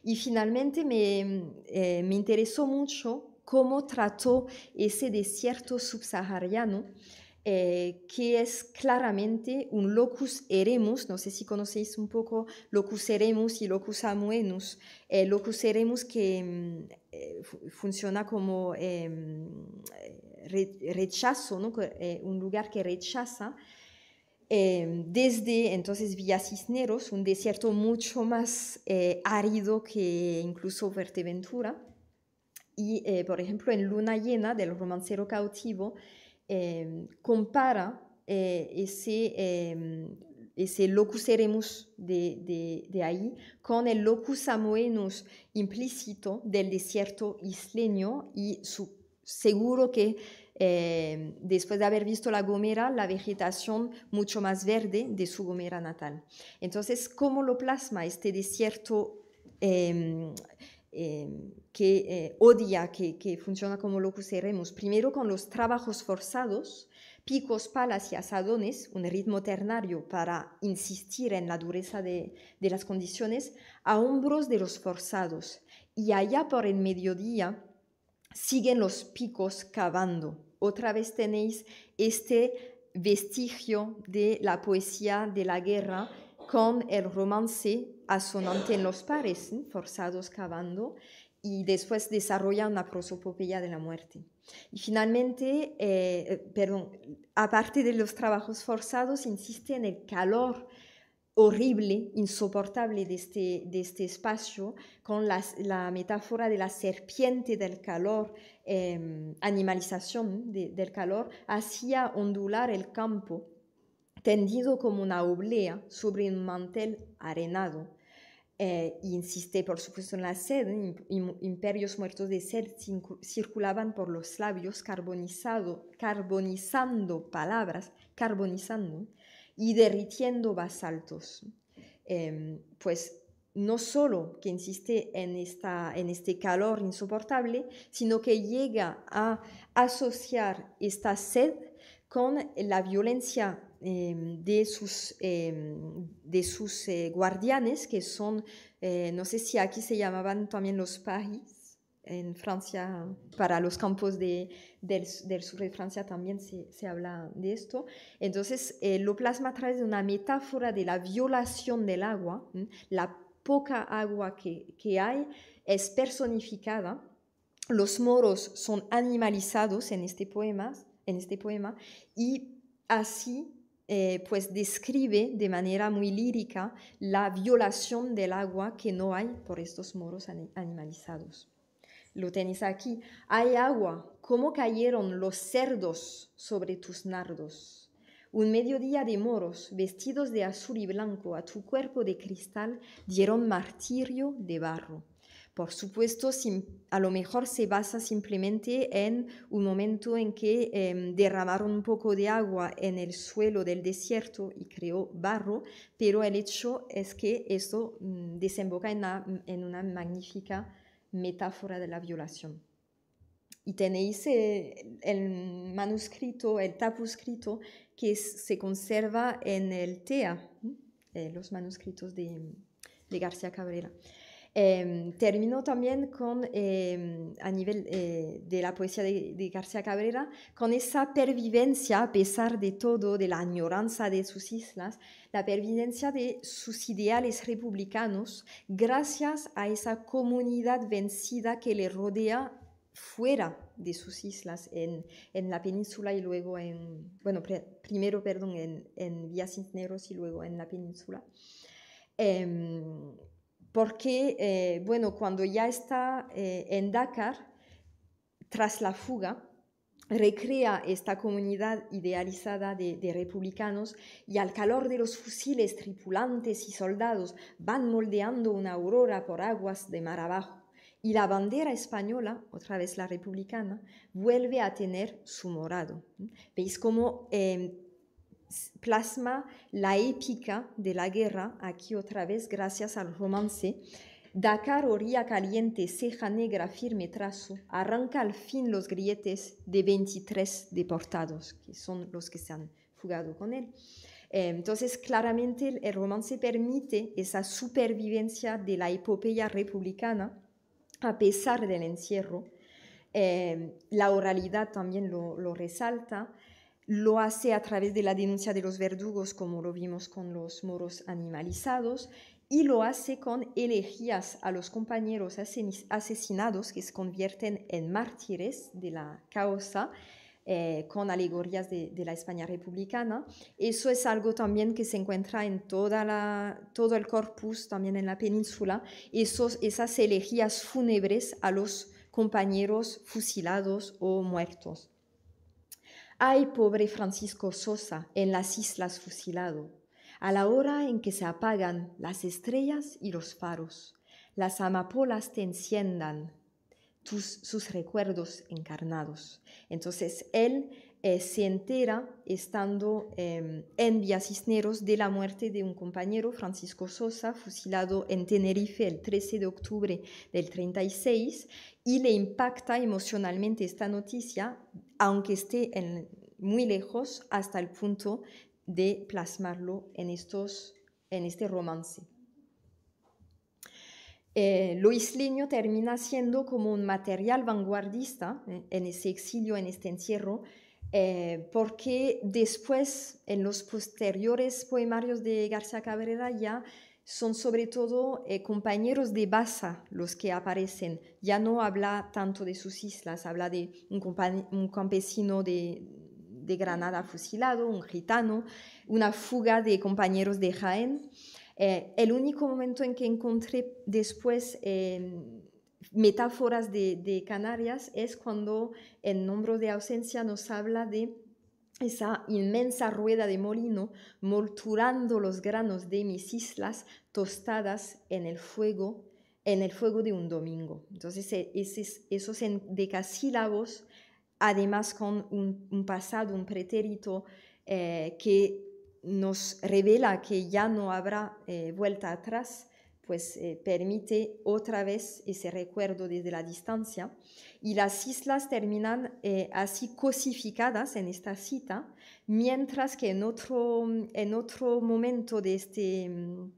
Y finalmente mm, eh, me, interesó mucho cómo trató ese desierto subsahariano, eh, que es claramente un locus eremus, no sé si conocéis un poco locus eremus y locus amuenus. Eh, locus eremus que mm, funciona como em, rechazo, un lugar que rechaza Em, desde entonces Villa Cisneros, un desierto mucho más eh, árido que incluso Fuerteventura. Y, eh, por ejemplo, en Luna Llena, del romancero cautivo, em, compara eh, ese, em, ese, locus eremus de, ahí con el locus amoenus implícito del desierto isleño y seguro que eh, después de haber visto la Gomera, la vegetación mucho más verde de su Gomera natal. Entonces, ¿cómo lo plasma este desierto? Em, em, que eh, odia, que, funciona como locus usaremos? primero con los trabajos forzados, picos, palas y asadones, un ritmo ternario para insistir en la dureza de las condiciones, a hombros de los forzados. Y allá por el mediodía siguen los picos cavando otra vez tenéis este vestigio de la poesía de la guerra con el romance asonante en los pares, forzados cavando, y después desarrolla una prosopopeya de la muerte. Y finalmente, eh, eh, perdón, aparte de los trabajos forzados, insiste en el calor horrible, insoportable de este, de este espacio, con la, metáfora de la serpiente del calor, em, animalización del calor, hacía ondular el campo, tendido como una oblea sobre un mantel arenado. Eh, insiste, por supuesto, en la sed, imperios muertos de sed circulaban por los labios carbonizado, carbonizando palabras, carbonizando y derritiendo basaltos. Em, pues no solo que insiste en, esta, en este calor insoportable, sino que llega a asociar esta sed con la violencia em, de sus, em, de sus eh, guardianes, que son, eh, no sé si aquí se llamaban también los paris, en Francia, para los campos del, sur de Francia también se, habla de esto. Entonces, eh, lo plasma a través de una metáfora de la violación del agua. La poca agua que, hay es personificada. Los moros son animalizados en este poema, en este poema y así eh, pues describe de manera muy lírica la violación del agua que no hay por estos moros animalizados. Lo tenéis aquí. Hay agua. ¿Cómo cayeron los cerdos sobre tus nardos? Un mediodía de moros, vestidos de azul y blanco, a tu cuerpo de cristal dieron martirio de barro. Por supuesto, a lo mejor se basa simplemente en un momento en que em, derramaron un poco de agua en el suelo del desierto y creó barro, pero el hecho es que eso mm, desemboca en una, en una magnífica metáfora de la violación. Y tenéis eh, el manuscrito, el tapuscrito que se conserva en el TEA, eh, los manuscritos de, de García Cabrera. Eh, em, termino también con, em, a nivel eh, de la poesía de, García Cabrera, con esa pervivencia, a pesar de todo, de la añoranza de sus islas, la pervivencia de sus ideales republicanos, gracias a esa comunidad vencida que le rodea fuera de sus islas, en, en la península y luego en, bueno, primero, perdón, en, en Vía y luego en la península em, porque, eh, bueno, cuando ya está eh, en Dakar, tras la fuga, recrea esta comunidad idealizada de, republicanos y al calor de los fusiles tripulantes y soldados van moldeando una aurora por aguas de mar abajo. Y la bandera española, otra vez la republicana, vuelve a tener su morado. ¿Veis cómo em, plasma la épica de la guerra, aquí otra vez gracias al romance. Dakar, orilla caliente, ceja negra, firme trazo, arranca al fin los grietes de 23 deportados, que son los que se han fugado con él. Eh, entonces, claramente el romance permite esa supervivencia de la epopeya republicana a pesar del encierro. Eh, la oralidad también lo resalta lo hace a través de la denuncia de los verdugos, como lo vimos con los moros animalizados, y lo hace con elegías a los compañeros asesinados que se convierten en mártires de la causa, eh, con alegorías de, la España republicana. Eso es algo también que se encuentra en toda la, todo el corpus, también en la península, esas elegías fúnebres a los compañeros fusilados o muertos. Ay, pobre Francisco Sosa en las islas fusilado, a la hora en que se apagan las estrellas y los faros, las amapolas te enciendan tus, sus recuerdos encarnados. Entonces él eh, se entera, estando em, en vía Cisneros de la muerte de un compañero, Francisco Sosa, fusilado en Tenerife el 13 de octubre del 36, y le impacta emocionalmente esta noticia, aunque esté muy lejos, hasta el punto de plasmarlo en, estos, en este romance. Eh, lo isleño termina siendo como un material vanguardista eh, en ese exilio, en este encierro, eh, porque después, en los posteriores poemarios de García Cabrera, ya son sobre todo eh, compañeros de Baza los que aparecen. Ya no habla tanto de sus islas, habla de un, un campesino de, Granada fusilado, un gitano, una fuga de compañeros de Jaén. Eh, el único momento en que encontré después metáforas de, Canarias es cuando en nombre de Ausencia nos habla de esa inmensa rueda de molino molturando los granos de mis islas tostadas en el fuego en el fuego de un domingo. Entonces, e, esos, esos decasílabos, además con un, pasado, un pretérito eh, que nos revela que ya no habrá eh, vuelta atrás, pues eh, permite otra vez ese recuerdo desde la distancia. Y las islas terminan eh, así cosificadas en esta cita, mientras que en otro, mm, en otro momento de este, mm,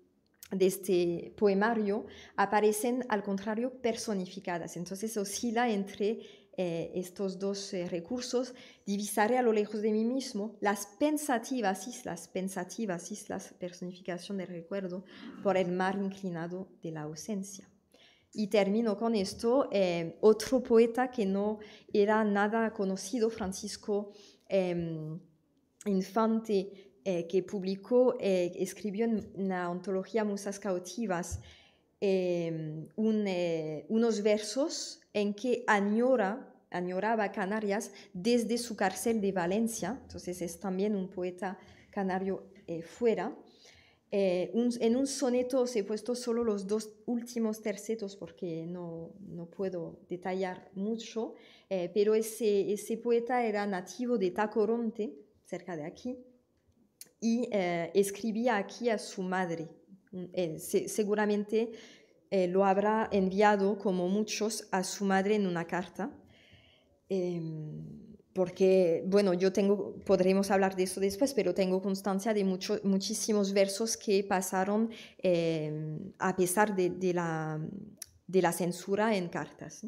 de este poemario aparecen, al contrario, personificadas. Entonces oscila entre eh, estos dos eh, recursos, divisaré a lo lejos de mí mismo las pensativas islas, pensativas islas, personificación del recuerdo, por el mar inclinado de la ausencia. Y termino con esto, eh, otro poeta que no era nada conocido, Francisco em, Infante, que publicó, escribió en la antología Musas Cautivas, Em, eh, unos versos en que añora, añoraba Canarias desde su cárcel de Valencia, entonces es también un poeta canario eh, fuera. Eh, en un soneto se he puesto solo los dos últimos tercetos porque no, no puedo detallar mucho, pero ese, ese poeta era nativo de Tacoronte, cerca de aquí, y escribía aquí a su madre, eh, seguramente eh, lo habrá enviado, como muchos, a su madre en una carta. Em, porque, bueno, yo tengo, podremos hablar de eso después, pero tengo constancia de muchísimos versos que pasaron em, a pesar de, la, de la censura en cartas.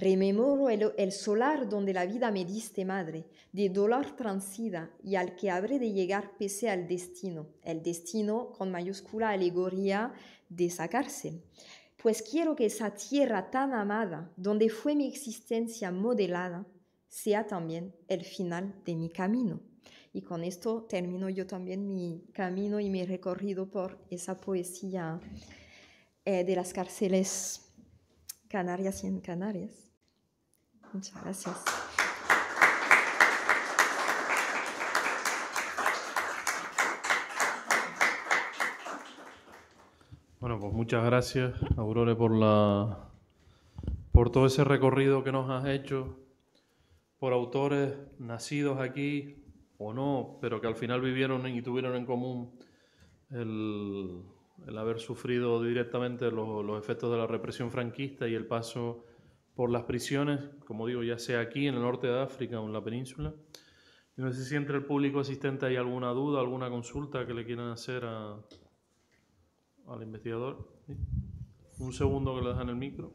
Rememoro el, solar donde la vida me diste, madre, de dolor transida y al que habré de llegar pese al destino, el destino con mayúscula alegoría de sacarse. Pues quiero que esa tierra tan amada, donde fue mi existencia modelada, sea también el final de mi camino. Y con esto termino yo también mi camino y mi recorrido por esa poesía eh, de las cárceles canarias y en Canarias. Muchas gracias. Bueno, pues muchas gracias, Aurore, por la por todo ese recorrido que nos has hecho por autores nacidos aquí o no, pero que al final vivieron y tuvieron en común el, haber sufrido directamente los, los efectos de la represión franquista y el paso por las prisiones, como digo, ya sea aquí en el norte de África o en la península. No sé si entre el público asistente hay alguna duda, alguna consulta que le quieran hacer al investigador. Un segundo que le dejan el micro.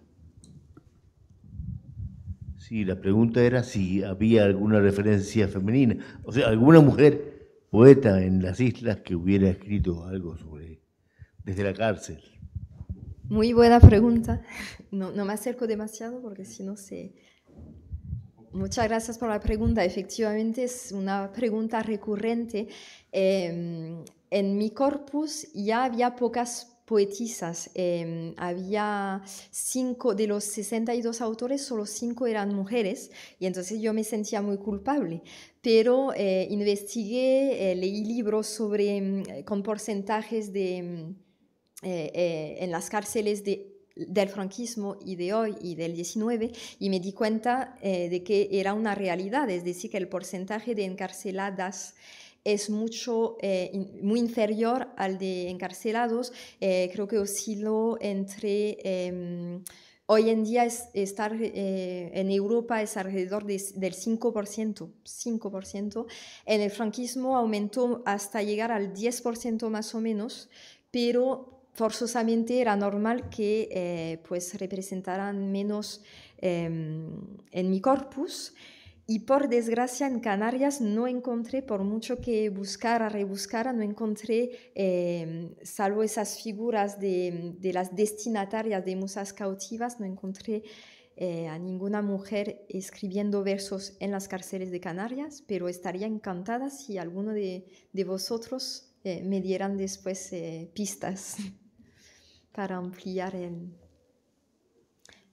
Sí, la pregunta era si había alguna referencia femenina, o sea, alguna mujer poeta en las islas que hubiera escrito algo sobre desde la cárcel. Muy buena pregunta. No, me acerco demasiado porque si no sé. Muchas gracias por la pregunta. Efectivamente, es una pregunta recurrente. Em, en mi corpus ya había pocas poetisas. Em, había cinco, de los 62 autores, solo cinco eran mujeres, y entonces yo me sentía muy culpable. Pero eh, investigué, eh, leí libros sobre, em, con porcentajes de eh, eh, en las cárceles del franquismo y de hoy y del 19 y me di cuenta eh, de que era una realidad, es decir, que el porcentaje de encarceladas es mucho, muy inferior al de encarcelados, creo que osciló entre... Em, hoy en día es, estar en Europa es alrededor del 5%, 5%. En el franquismo aumentó hasta llegar al 10% más o menos, pero forzosamente era normal que eh, pues representaran menos em, en mi corpus. Y por desgracia en Canarias no encontré, por mucho que buscara, rebuscara, no encontré, em, salvo esas figuras de, las destinatarias de musas cautivas, no encontré eh, a ninguna mujer escribiendo versos en las cárceles de Canarias, pero estaría encantada si alguno de, vosotros eh, me dieran después pistas. para ampliar el...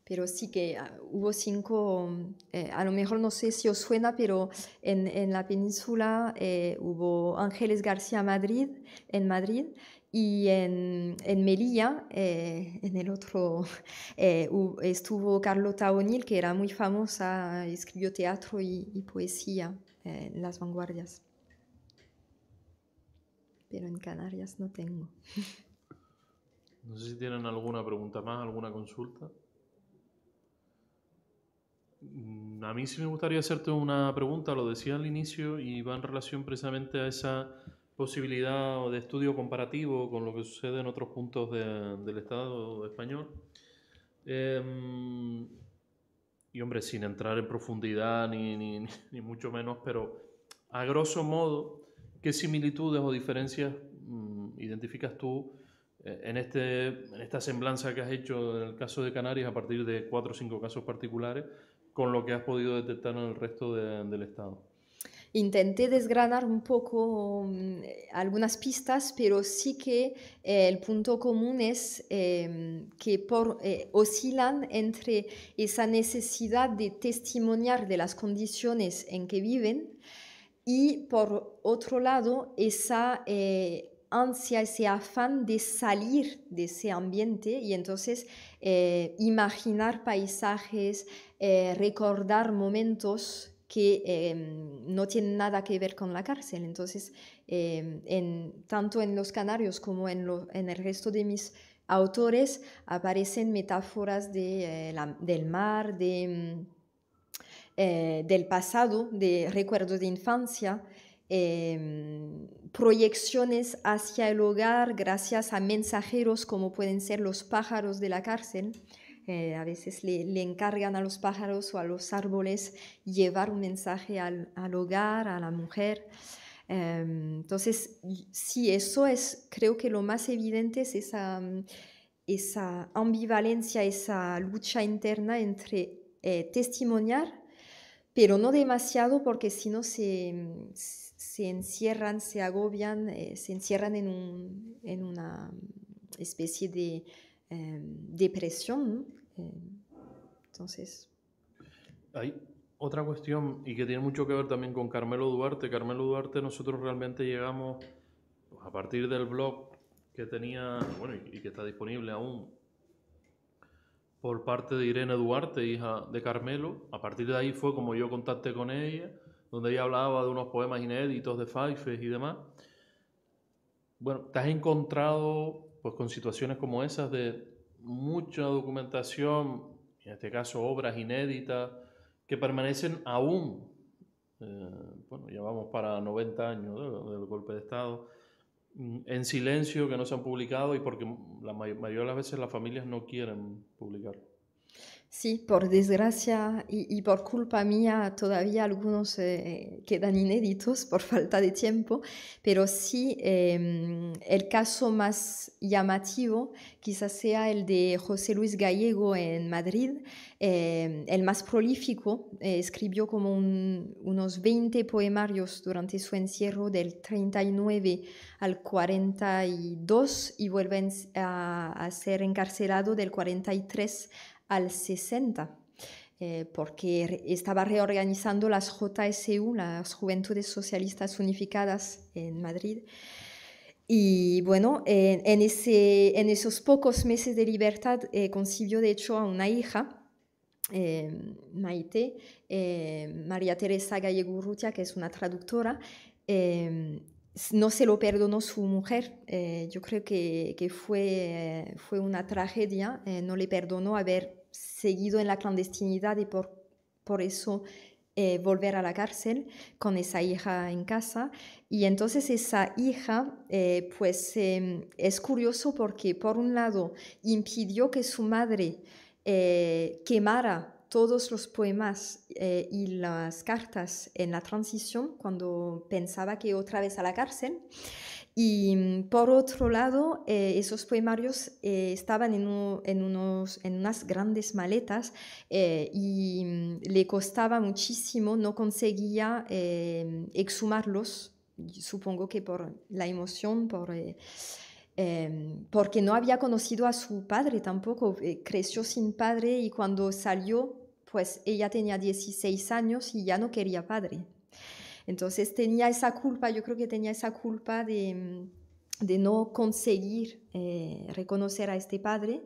Pero sí que ah, hubo cinco, eh, a lo mejor no sé si os suena, pero en, en la península eh, hubo Ángeles García Madrid, en Madrid, y en, en Melilla, eh, en el otro, estuvo Carlota O'Neill, que era muy famosa, escribió teatro y, poesía en las vanguardias. Pero en Canarias no tengo. No sé si tienen alguna pregunta más, alguna consulta. Mm, a mí sí me gustaría hacerte una pregunta, lo decía al inicio, y va en relación precisamente a esa posibilidad de estudio comparativo con lo que sucede en otros puntos del Estado español. Em, y hombre, sin entrar en profundidad ni, mucho menos, pero a grosso modo, ¿qué similitudes o diferencias mm, identificas tú eh, en, este, esta semblanza que has hecho en el caso de Canarias, a partir de cuatro o cinco casos particulares, con lo que has podido detectar en el resto del Estado. Intenté desgranar un poco mm, algunas pistas, pero sí que eh, el punto común es em, que por, eh, oscilan entre esa necesidad de testimoniar de las condiciones en que viven y por otro lado esa ansia, ese afán de salir de ese ambiente y entonces eh, imaginar paisajes, eh, recordar momentos que em, no tienen nada que ver con la cárcel. Entonces, em, tanto en Los Canarios como en, el resto de mis autores aparecen metáforas eh, del mar, mm, del pasado, de recuerdos de infancia. Em, proyecciones hacia el hogar gracias a mensajeros como pueden ser los pájaros de la cárcel. Eh, a veces le, encargan a los pájaros o a los árboles llevar un mensaje al, hogar, a la mujer. Em, entonces, sí, eso es, creo que lo más evidente es esa, esa ambivalencia, esa lucha interna entre eh, testimoniar, pero no demasiado porque si no se se encierran, se agobian, eh, se encierran en, una mm, especie de em, depresión. Em, entonces... Hay otra cuestión y que tiene mucho que ver también con Carmelo Duarte. Carmelo Duarte nosotros realmente llegamos pues, a partir del blog que tenía, bueno, y que está disponible aún por parte de Irene Duarte, hija de Carmelo. A partir de ahí fue como yo contacté con ella donde ella hablaba de unos poemas inéditos de Faifes y demás. Bueno, ¿te has encontrado pues, con situaciones como esas de mucha documentación, en este caso obras inéditas, que permanecen aún, eh, bueno, ya vamos para 90 años del golpe de Estado, mm, en silencio, que no se han publicado y porque la mayoría de las veces las familias no quieren publicarlo? Sí, por desgracia y, por culpa mía todavía algunos eh, quedan inéditos por falta de tiempo, pero sí em, el caso más llamativo quizás sea el de José Luis Gallego en Madrid, em, el más prolífico, eh, escribió como unos 20 poemarios durante su encierro del 39 al 42 y vuelve a, a ser encarcelado del 43 al 60, eh, porque estaba reorganizando las JSU, las Juventudes Socialistas Unificadas en Madrid. Y bueno, en, ese, en esos pocos meses de libertad eh, concibió de hecho a una hija, em, Maite, em, María Teresa Gallegurrutia, que es una traductora, em, no se lo perdonó su mujer. Eh, yo creo que, que fue, fue una tragedia. no le perdonó haber seguido en la clandestinidad y por, eso eh, volver a la cárcel con esa hija en casa. Y entonces esa hija, eh, pues em, es curioso porque por un lado impidió que su madre eh, quemara todos los poemas y las cartas en la transición cuando pensaba que otra vez a la cárcel. Y mm, por otro lado, eh, esos poemarios eh, estaban en, unas grandes maletas eh, y mm, le costaba muchísimo, no conseguía exhumarlos, supongo que por la emoción, por... Em, porque no había conocido a su padre tampoco, creció sin padre y cuando salió, pues ella tenía 16 años y ya no quería padre. Entonces tenía esa culpa, yo creo que tenía esa culpa de, mm, no conseguir eh, reconocer a este padre.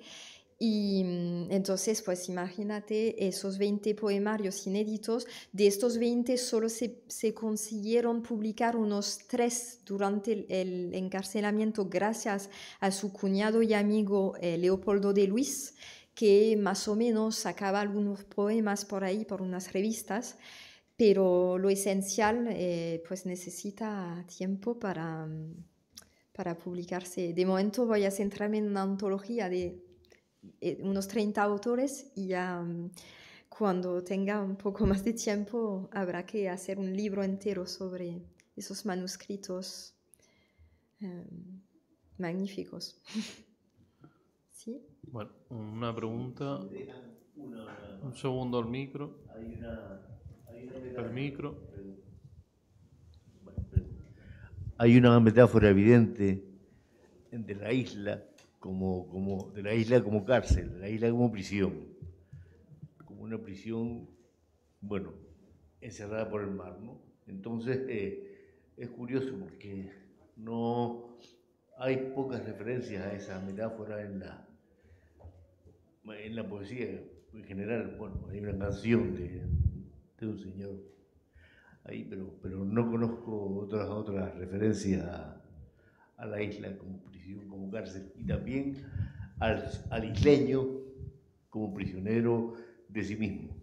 Y mm, entonces, pues imagínate esos 20 poemarios inéditos. De estos 20 solo se, consiguieron publicar unos 3 durante el, encarcelamiento gracias a su cuñado y amigo eh, Leopoldo de Luis, que más o menos sacaba algunos poemas por ahí, por unas revistas pero lo esencial eh, pues necesita tiempo para, mm, para publicarse. De momento voy a centrarme en una antología de eh, unos 30 autores y ya mm, cuando tenga un poco más de tiempo habrá que hacer un libro entero sobre esos manuscritos em, magníficos. ¿Sí? Bueno, una pregunta. Un segundo al micro. Hay una el micro. Hay una metáfora evidente de la isla como, como de la isla como cárcel, la isla como prisión, como una prisión, bueno, encerrada por el mar, ¿no? Entonces eh, es curioso porque no hay pocas referencias a esa metáfora en la en la poesía en general. Bueno, hay una canción de un señor ahí, pero, pero no conozco otras, otras referencias a, la isla como prisión, como cárcel, y también al isleño como prisionero de sí mismo.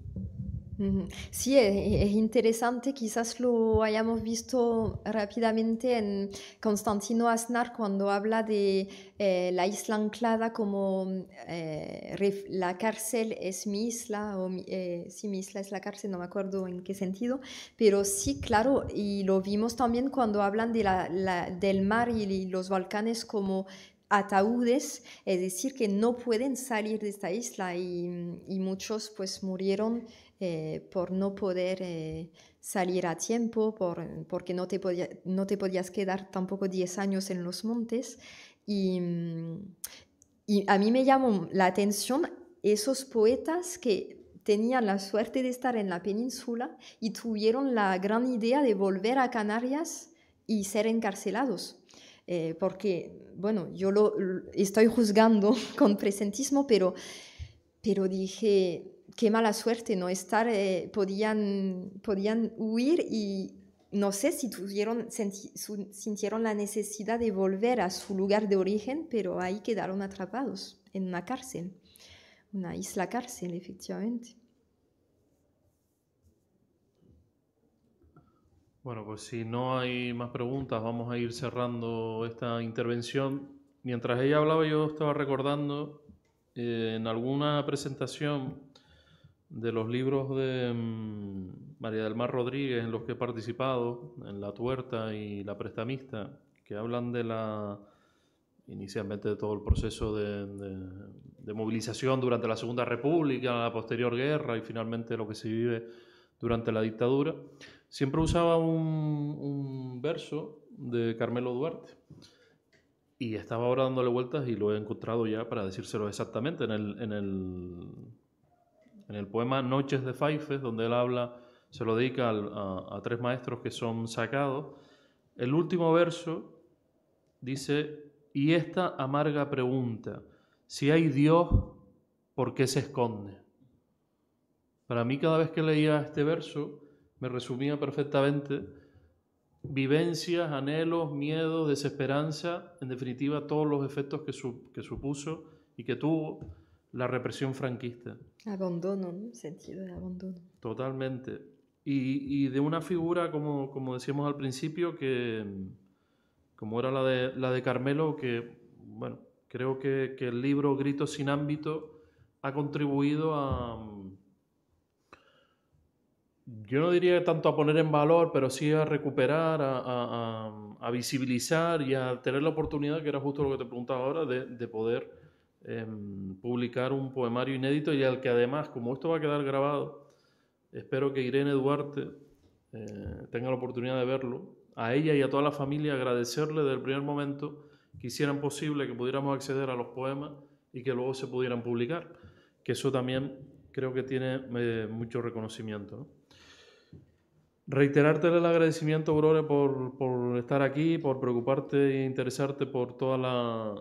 Sí, e, e, es, interesante, quizás lo hayamos visto rápidamente en Constantino Aznar cuando habla de eh, la isla anclada como eh, la cárcel es mi isla, o si eh, mi isla es la cárcel, no me acuerdo en qué sentido, pero sí, claro, y lo vimos también cuando hablan de la, del mar y los volcanes como ataúdes, es decir, que no pueden salir de esta isla y, y muchos pues murieron eh, por no poder eh, salir a tiempo, por, porque no te, no te podías quedar tampoco 10 años en los montes. Mm, y, a mí me llamó la atención esos poetas que tenían la suerte de estar en la península y tuvieron la gran idea de volver a Canarias y ser encarcelados. Eh, porque, bueno, yo lo, lo, estoy juzgando con presentismo, pero, pero dije, qué mala suerte no estar, eh, podían, podían huir y no sé si tuvieron, sintieron la necesidad de volver a su lugar de origen, pero ahí quedaron atrapados en una cárcel, una isla cárcel, efectivamente. Bueno, pues si no hay más preguntas, vamos a ir cerrando esta intervención. Mientras ella hablaba, yo estaba recordando eh, en alguna presentación de los libros de mm, María del Mar Rodríguez en los que he participado, en La Tuerta y La Prestamista, que hablan de la inicialmente de todo el proceso de, movilización durante la Segunda República, la posterior guerra y finalmente lo que se vive durante la dictadura, siempre usaba un, verso de Carmelo Duarte. Y estaba ahora dándole vueltas y lo he encontrado ya para decírselo exactamente en el en el poema Noches de Faifes, donde él habla, se lo dedica a, tres maestros que son sacados, el último verso dice, y esta amarga pregunta, si hay Dios, ¿por qué se esconde? Para mí cada vez que leía este verso me resumía perfectamente vivencias, anhelos, miedos, desesperanza, en definitiva todos los efectos que supuso y que tuvo la represión franquista. Abandono, ¿no? Sentido de abandono. Totalmente. Y, y de una figura, como, como, decíamos al principio, que como era la de, la de Carmelo, que, bueno, creo que, que el libro Gritos sin ámbito ha contribuido a, yo no diría tanto a poner en valor, pero sí a recuperar, a, a, visibilizar y a tener la oportunidad, que era justo lo que te preguntaba ahora, de, de poder Em, publicar un poemario inédito y al que además, como esto va a quedar grabado, espero que Irene Duarte eh, tenga la oportunidad de verlo. A ella y a toda la familia agradecerle desde el primer momento que hicieran posible que pudiéramos acceder a los poemas y que luego se pudieran publicar, que eso también creo que tiene eh, mucho reconocimiento. ¿no? Reiterarte el agradecimiento, Aurora, por, por, estar aquí, por preocuparte e interesarte por toda la,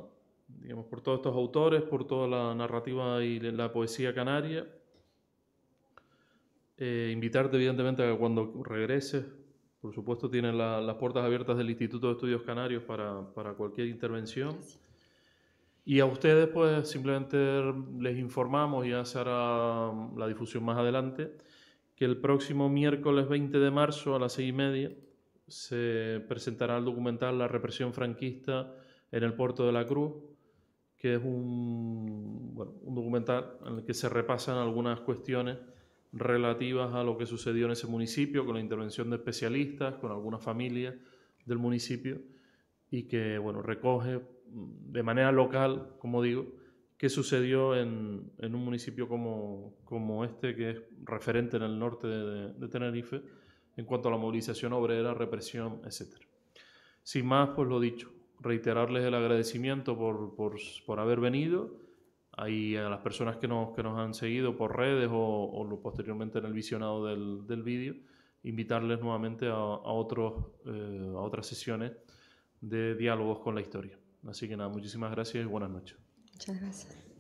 digamos, por todos estos autores, por toda la narrativa y la poesía canaria. Eh, invitarte, evidentemente, a que cuando regreses, por supuesto, tienen las puertas abiertas del Instituto de Estudios Canarios para, para cualquier intervención. Y a ustedes, pues, simplemente les informamos, ya se hará um, la difusión más adelante, que el próximo miércoles 20 de marzo a las seis y media se presentará el documental La represión franquista en el puerto de la Cruz, que es un, bueno, un documental en el que se repasan algunas cuestiones relativas a lo que sucedió en ese municipio, con la intervención de especialistas, con algunas familias del municipio, y que bueno, recoge mm, de manera local, como digo, qué sucedió en, en un municipio como, como, este, que es referente en el norte de, de, Tenerife, en cuanto a la movilización obrera, represión, etc. Sin más, pues lo dicho, reiterarles el agradecimiento por, haber venido, y a las personas que nos, han seguido por redes o, posteriormente en el visionado del, del vídeo, invitarles nuevamente a, otros, eh, a otras sesiones de diálogos con la historia. Así que nada, muchísimas gracias y buenas noches. Muchas gracias.